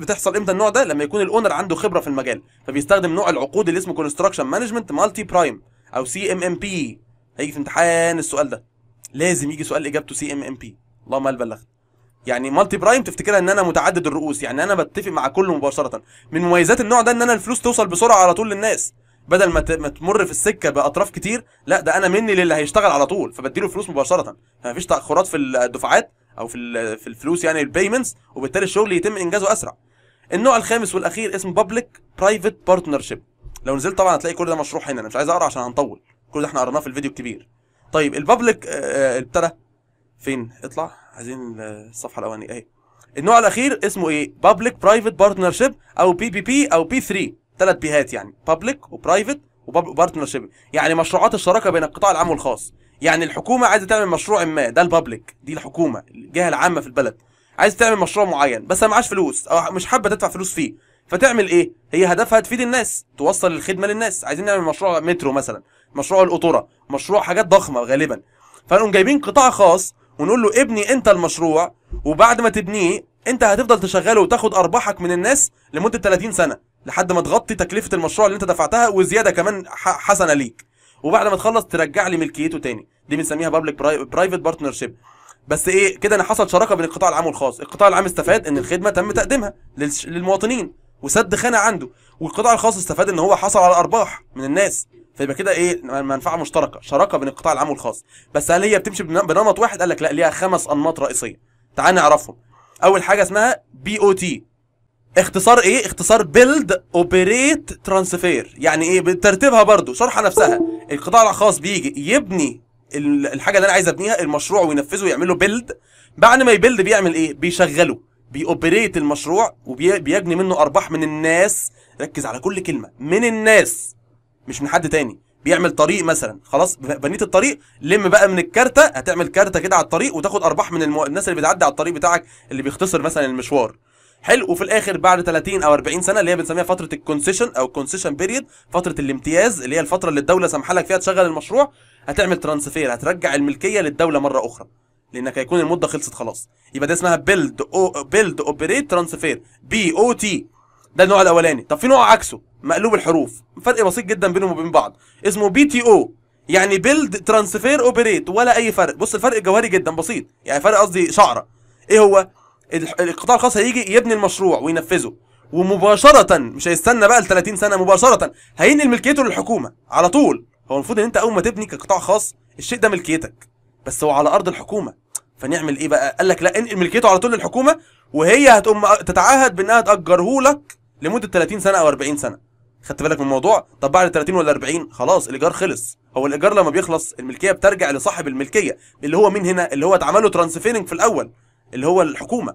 Speaker 1: بتحصل امتى النوع ده لما يكون الاونر عنده خبره في المجال فبيستخدم نوع العقود اللي اسمه كونستراكشن مانجمنت مالتي برايم او سي ام ام بي هيجي في امتحان السؤال ده لازم يجي سؤال اجابته سي ام ام بي اللهم هل بلغت يعني مالتي برايم تفتكرها ان انا متعدد الرؤوس يعني انا بتفق مع كله مباشره من مميزات النوع ده ان انا الفلوس توصل بسرعه على طول للناس بدل ما تمر في السكه باطراف كتير لا ده انا مني للي هيشتغل على طول فبديله فلوس مباشره فمفيش تاخرات في الدفعات او في في الفلوس يعني البيمنتس وبالتالي الشغل يتم انجازه اسرع النوع الخامس والاخير اسمه بابليك برايفت بارتنرشيب لو نزلت طبعا هتلاقي كل ده مشروح هنا انا مش عايز اقرا عشان هنطول كل ده احنا قرناه في الفيديو الكبير طيب البابليك آه، آه، ابتدى فين اطلع عايزين آه، الصفحه الاولانيه اهي النوع الاخير اسمه ايه بابليك برايفت بارتنرشيب او بي بي بي او بي 3 ثلاث بيهات يعني بابليك وبرايفت وبارتنرشيب يعني مشروعات الشراكه بين القطاع العام والخاص يعني الحكومه عايزه تعمل مشروع ما ده البابليك دي الحكومه الجهه العامه في البلد عايز تعمل مشروع معين بس معاش فلوس او مش حابه تدفع فلوس فيه فتعمل ايه هي هدفها تفيد الناس توصل الخدمه للناس عايزين نعمل مشروع مترو مثلا مشروع القطوره مشروع حاجات ضخمه غالبا فنقوم جايبين قطاع خاص ونقول له ابني انت المشروع وبعد ما تبنيه انت هتفضل تشغله وتاخد ارباحك من الناس لمده 30 سنه لحد ما تغطي تكلفه المشروع اللي انت دفعتها وزياده كمان حسنه ليك وبعد ما تخلص ترجع لي ملكيته تاني دي بنسميها بابليك برايفت بارتنرشيب بس ايه كده انا حصل شراكه بين القطاع العام والخاص القطاع العام استفاد ان الخدمه تم تقديمها للمواطنين وسد خانه عنده والقطاع الخاص استفاد ان هو حصل على ارباح من الناس فيبقى كده ايه منفعه مشتركه شراكه بين القطاع العام والخاص بس هل هي بتمشي بنمط واحد قال لك لا ليها خمس انماط رئيسيه تعال نعرفهم اول حاجه اسمها بي او تي اختصار ايه اختصار بيلد اوبريت ترانسفير يعني ايه بترتيبها برضو شرحها نفسها القطاع الخاص بيجي يبني الحاجه اللي انا عايز ابنيها المشروع وينفذه ويعمل له بيلد بعد ما يبيلد بيعمل ايه بيشغله بيوبريت المشروع وبيجني منه ارباح من الناس ركز على كل كلمه من الناس مش من حد تاني بيعمل طريق مثلا خلاص بنيت الطريق لم بقى من الكارته هتعمل كارته كده على الطريق وتاخد ارباح من المو... الناس اللي بتعدي على الطريق بتاعك اللي بيختصر مثلا المشوار حلو وفي الاخر بعد 30 او 40 سنه اللي هي بنسميها فتره الكونسيشن او الكونسيشن بيريد فتره الامتياز اللي هي الفتره اللي الدوله سامحه لك فيها تشغل المشروع هتعمل ترانسفير هترجع الملكيه للدوله مره اخرى لانك هيكون المده خلصت خلاص يبقى ده اسمها بيلد او بيلد اوبريت ترانسفير بي او تي ده النوع الاولاني طب في نوع عكسه مقلوب الحروف فرق بسيط جدا بينهم وبين بعض اسمه بي تي او يعني بيلد ترانسفير اوبريت ولا اي فرق بص الفرق جوهري جدا بسيط يعني فرق قصدي شعره ايه هو القطاع الخاص هيجي يبني المشروع وينفذه ومباشره مش هيستنى بقى ل 30 سنه مباشره هينقل ملكيته للحكومه على طول هو المفروض ان انت اول ما تبني كقطاع خاص الشيء ده ملكيتك بس هو على ارض الحكومه فنعمل ايه بقى قال لك لا انقل ملكيته على طول للحكومه وهي هتقوم تتعهد بانها تاجره لك لمده 30 سنه او 40 سنه خدت بالك من الموضوع طب بعد 30 ولا 40 خلاص الايجار خلص هو الايجار لما بيخلص الملكيه بترجع لصاحب الملكيه اللي هو مين هنا اللي هو اتعمل له ترانسفيرنج في الاول اللي هو الحكومه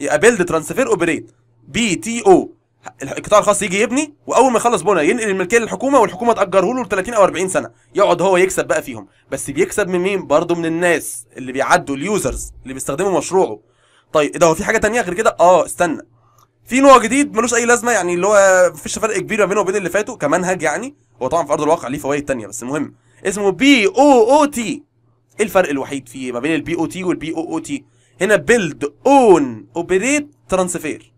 Speaker 1: يبقى بيلد ترانسفير اوبريت بي تي او القطاع الخاص يجي يبني واول ما يخلص بنا ينقل الملكيه للحكومه والحكومه تاجره له 30 او 40 سنه يقعد هو يكسب بقى فيهم بس بيكسب من مين برضه من الناس اللي بيعدوا اليوزرز اللي بيستخدموا مشروعه طيب إيه ده هو في حاجه تانية غير كده اه استنى في نوع جديد ملوش اي لازمه يعني اللي هو مفيش فرق كبير ما بينه وبين اللي فاتوا كمنهج يعني هو طبعا في ارض الواقع ليه فوائد تانية بس المهم اسمه بي او او تي ايه الفرق الوحيد فيه ما بين البي او تي والبي او او تي هنا بيلد اون اوبريت ترانسفير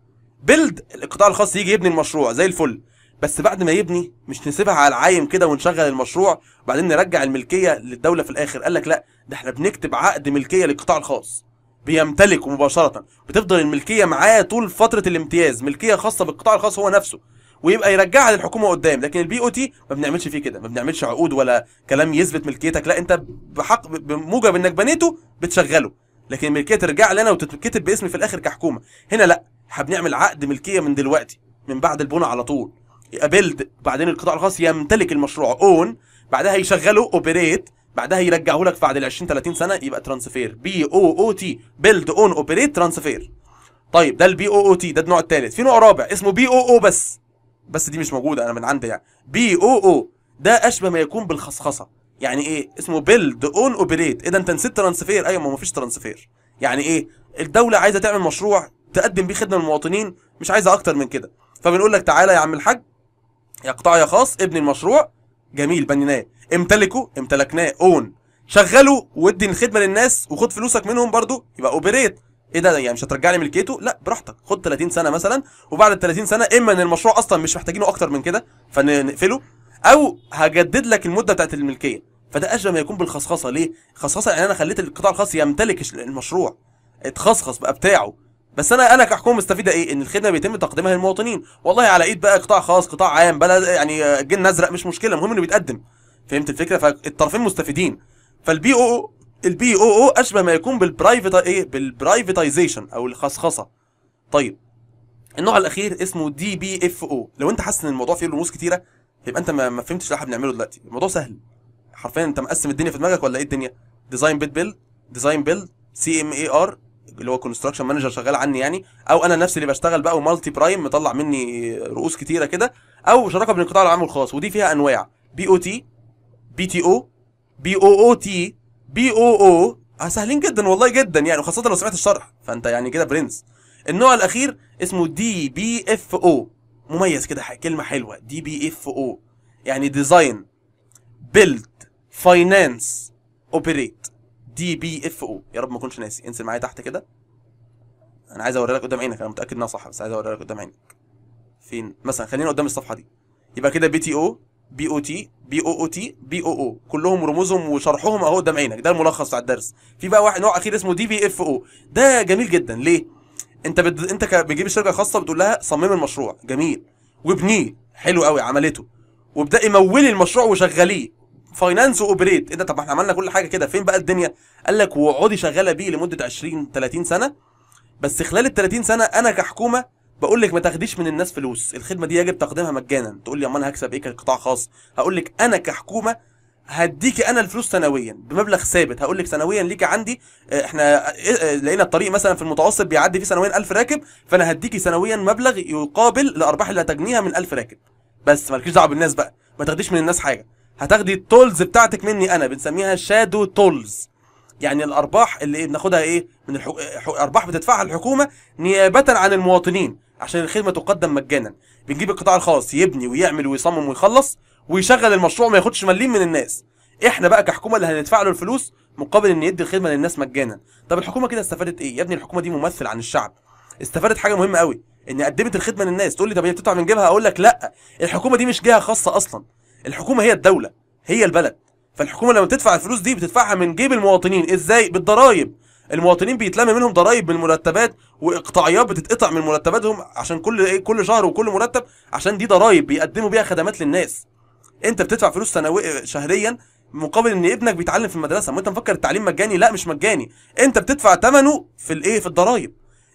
Speaker 1: بيلد القطاع الخاص يجي يبني المشروع زي الفل بس بعد ما يبني مش نسيبها على العايم كده ونشغل المشروع وبعدين نرجع الملكيه للدوله في الاخر قال لك لا ده احنا بنكتب عقد ملكيه للقطاع الخاص بيمتلكه مباشره بتفضل الملكيه معاه طول فتره الامتياز ملكيه خاصه بالقطاع الخاص هو نفسه ويبقى يرجعها للحكومه قدام لكن البي او تي ما بنعملش فيه كده ما بنعملش عقود ولا كلام يثبت ملكيتك لا انت بحق بموجب انك بنيته بتشغله لكن الملكيه ترجع لنا وتتكتب باسمي في الاخر كحكومه هنا لا هبنعمل عقد ملكيه من دلوقتي من بعد البناء على طول يبقى بعدين القطاع الخاص يمتلك المشروع اون بعدها يشغله اوبريت بعدها يرجعه لك بعد ال 20 30 سنه يبقى ترانسفير بي او او تي بيلد اون اوبريت ترانسفير طيب ده البي او او تي ده النوع الثالث في نوع رابع اسمه بي او او بس بس دي مش موجوده انا من عندي يعني بي او او ده اشبه ما يكون بالخصخصه يعني ايه اسمه بيلد اون اوبريت ايه ده انت نسيت ترانسفير ايوه ما مفيش ترانسفير يعني ايه الدوله عايزه تعمل مشروع تقدم بيه خدمه للمواطنين مش عايزه اكتر من كده فبنقول لك تعالى يا عم الحاج يا قطاع يا خاص ابني المشروع جميل بنيناه امتلكه امتلكناه اون شغله وادي الخدمه للناس وخد فلوسك منهم برضو يبقى اوبريت ايه ده يعني مش هترجع لي ملكيته لا براحتك خد 30 سنه مثلا وبعد ال 30 سنه اما ان المشروع اصلا مش محتاجينه اكتر من كده فنقفله او هجدد لك المده بتاعت الملكيه فده اجمل ما يكون بالخصخصه ليه خصخصه يعني انا خليت القطاع الخاص يمتلك المشروع اتخصخص بقى بتاعه بس انا انا كحكومه مستفيده ايه ان الخدمه بيتم تقديمها للمواطنين والله على ايد بقى قطاع خاص قطاع عام بلد يعني الجن ازرق مش مشكله المهم انه بيتقدم فهمت الفكره فالطرفين مستفيدين فالبي او او البي او او اشبه ما يكون بالبرايفت ايه بالبرايفتايزيشن او الخصخصه طيب النوع الاخير اسمه دي بي اف او لو انت حاسس ان الموضوع فيه رموز كتيره يبقى انت ما فهمتش اللي احنا بنعمله دلوقتي الموضوع سهل حرفيا انت مقسم الدنيا في دماغك ولا ايه الدنيا ديزاين بيت بيلد ديزاين بيلد سي ام اي ار اللي هو كونستراكشن مانجر شغال عني يعني او انا نفسي اللي بشتغل بقى ومالتي برايم مطلع مني رؤوس كتيره كده او شراكه بين القطاع العام والخاص ودي فيها انواع بي او تي بي تي او بي او او تي بي او او آه، سهلين جدا والله جدا يعني وخاصه لو سمعت الشرح فانت يعني كده برنس النوع الاخير اسمه دي بي اف او مميز كده كلمه حلوه دي بي اف او يعني ديزاين بيلد فاينانس اوبريت دي بي اف او يا رب ما اكونش ناسي انزل معايا تحت كده انا عايز اوري لك قدام عينك انا متاكد انها صح بس عايز اوري لك قدام عينك فين مثلا خلينا قدام الصفحه دي يبقى كده بي تي او بي او تي بي او او تي بي او او كلهم رموزهم وشرحهم اهو قدام عينك ده الملخص بتاع الدرس في بقى واحد نوع اخير اسمه دي بي اف او ده جميل جدا ليه انت بد... انت ك... بتجيب شركه خاصه بتقول لها صمم المشروع جميل وابنيه حلو قوي عملته وابدأي مولي المشروع وشغليه فاينانس اوبريت ايه ده طب ما احنا عملنا كل حاجه كده فين بقى الدنيا قال لك واقعدي شغاله بيه لمده 20 30 سنه بس خلال ال 30 سنه انا كحكومه بقول لك ما تاخديش من الناس فلوس الخدمه دي يجب تقديمها مجانا تقول لي امال هكسب ايه كقطاع خاص هقول لك انا كحكومه هديكي انا الفلوس سنويا بمبلغ ثابت هقول لك سنويا ليكي عندي آه، احنا آه، آه، لقينا الطريق مثلا في المتوسط بيعدي فيه سنويا 1000 راكب فانا هديكي سنويا مبلغ يقابل الارباح اللي هتجنيها من 1000 راكب بس مالكيش دعوه بالناس بقى ما تاخديش من الناس حاجه هتاخدي التولز بتاعتك مني انا بنسميها شادو تولز يعني الارباح اللي بناخدها ايه من الحو... ارباح بتدفعها الحكومه نيابه عن المواطنين عشان الخدمه تقدم مجانا بنجيب القطاع الخاص يبني ويعمل ويصمم ويخلص ويشغل المشروع ما ياخدش مليم من الناس احنا بقى كحكومه اللي هندفع له الفلوس مقابل ان يدي الخدمه للناس مجانا طب الحكومه كده استفادت ايه يا ابني الحكومه دي ممثل عن الشعب استفادت حاجه مهمه قوي ان قدمت الخدمه للناس تقول لي طب هي بتدفع من جيبها اقول لك لا الحكومه دي مش جهه خاصه اصلا الحكومه هي الدوله هي البلد فالحكومه لما تدفع الفلوس دي بتدفعها من جيب المواطنين ازاي بالضرايب المواطنين بيتلم منهم ضرائب من المرتبات واقطاعيات بتتقطع من مرتباتهم عشان كل ايه كل شهر وكل مرتب عشان دي ضرائب بيقدموا بيها خدمات للناس انت بتدفع فلوس سنوي شهريا مقابل ان ابنك بيتعلم في المدرسه ما انت مفكر التعليم مجاني لا مش مجاني انت بتدفع ثمنه في الايه في الضرائب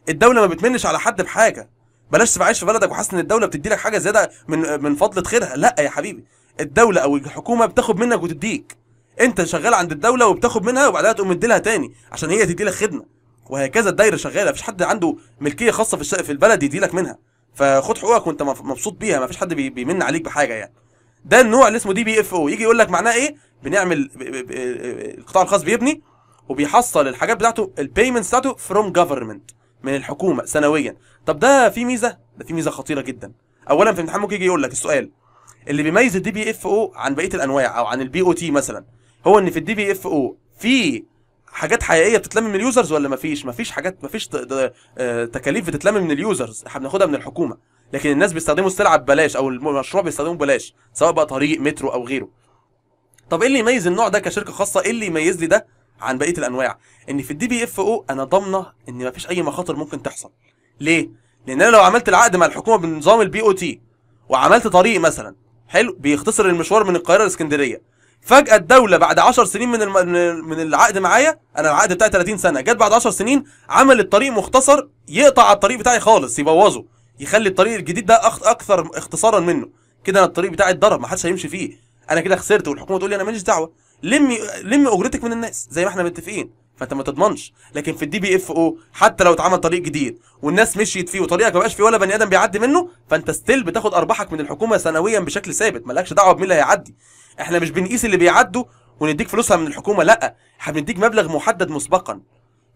Speaker 1: الدوله ما بتمنش على حد بحاجه بلاش تبقى عايش في بلدك وحاسس ان الدوله بتدي لك حاجه زياده من من فضله خيرها لا يا حبيبي الدوله او الحكومه بتاخد منك وتديك انت شغال عند الدوله وبتاخد منها وبعدها تقوم مديلها تاني عشان هي تدي لك خدمه وهكذا الدايره شغاله مفيش حد عنده ملكيه خاصه في في البلد يدي لك منها فخد حقوقك وانت مبسوط بيها مفيش حد بيمن عليك بحاجه يعني ده النوع اللي اسمه دي بي اف او يجي يقول لك معناه ايه بنعمل القطاع الخاص بيبني وبيحصل الحاجات بتاعته البيمنتس بتاعته فروم جفرمنت من الحكومه سنويا طب ده في ميزه ده في ميزه خطيره جدا اولا في امتحان ممكن يجي يقول لك السؤال اللي بيميز الدي بي اف او عن بقيه الانواع او عن البي او تي مثلا هو ان في الدي في اف او في حاجات حقيقيه بتتلم من اليوزرز ولا مفيش مفيش حاجات مفيش آه، تكاليف بتتلم من اليوزرز احنا بناخدها من الحكومه لكن الناس بيستخدموا السلعه ببلاش او المشروع بيستخدموه ببلاش سواء بقى طريق مترو او غيره طب ايه اللي يميز النوع ده كشركه خاصه ايه اللي يميز لي ده عن بقيه الانواع ان في الدي بي اف او انا ضامنه ان مفيش اي مخاطر ممكن تحصل ليه لان انا لو عملت العقد مع الحكومه بنظام البي او تي وعملت طريق مثلا حلو بيختصر المشوار من القاهره لاسكندريه فجاه الدوله بعد 10 سنين من الم... من العقد معايا انا العقد بتاعي 30 سنه جت بعد 10 سنين عملت طريق مختصر يقطع على الطريق بتاعي خالص يبوظه يخلي الطريق الجديد ده اكثر اختصارا منه كده انا الطريق بتاعي اتضرب ما حدش هيمشي فيه انا كده خسرت والحكومه تقول لي انا ماليش دعوه لمي لمي اجرتك من الناس زي ما احنا متفقين فانت ما تضمنش لكن في الدي بي اف او حتى لو اتعمل طريق جديد والناس مشيت فيه وطريقك ما بقاش فيه ولا بني ادم بيعدي منه فانت ستيل بتاخد ارباحك من الحكومه سنويا بشكل ثابت مالكش دعوه بمين اللي هيعدي احنا مش بنقيس اللي بيعدوا ونديك فلوسها من الحكومه لا احنا بنديك مبلغ محدد مسبقا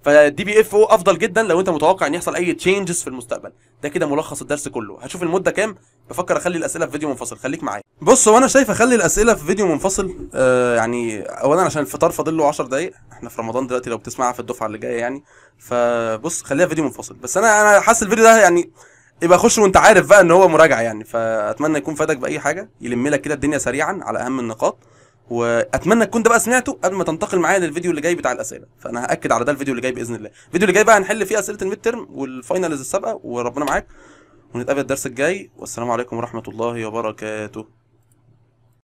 Speaker 1: فالدي بي اف او افضل جدا لو انت متوقع ان يحصل اي تشينجز في المستقبل ده كده ملخص الدرس كله هشوف المده كام بفكر اخلي الاسئله في فيديو منفصل خليك معايا بص هو انا شايف اخلي الاسئله في فيديو منفصل آه يعني اولا عشان الفطار فاضل له 10 دقايق احنا في رمضان دلوقتي لو بتسمعها في الدفعه اللي جايه يعني فبص خليها فيديو منفصل بس انا انا حاسس الفيديو ده يعني يبقى خش وانت عارف بقى ان هو مراجعه يعني فاتمنى يكون فادك باي حاجه يلم لك كده الدنيا سريعا على اهم النقاط واتمنى تكون ده بقى سمعته قبل ما تنتقل معايا للفيديو اللي جاي بتاع الاسئله فانا هاكد على ده الفيديو اللي جاي باذن الله الفيديو اللي جاي بقى هنحل فيه اسئله الميد والفاينلز السابقه وربنا معاك ونتقابل الدرس الجاي والسلام عليكم ورحمة الله وبركاته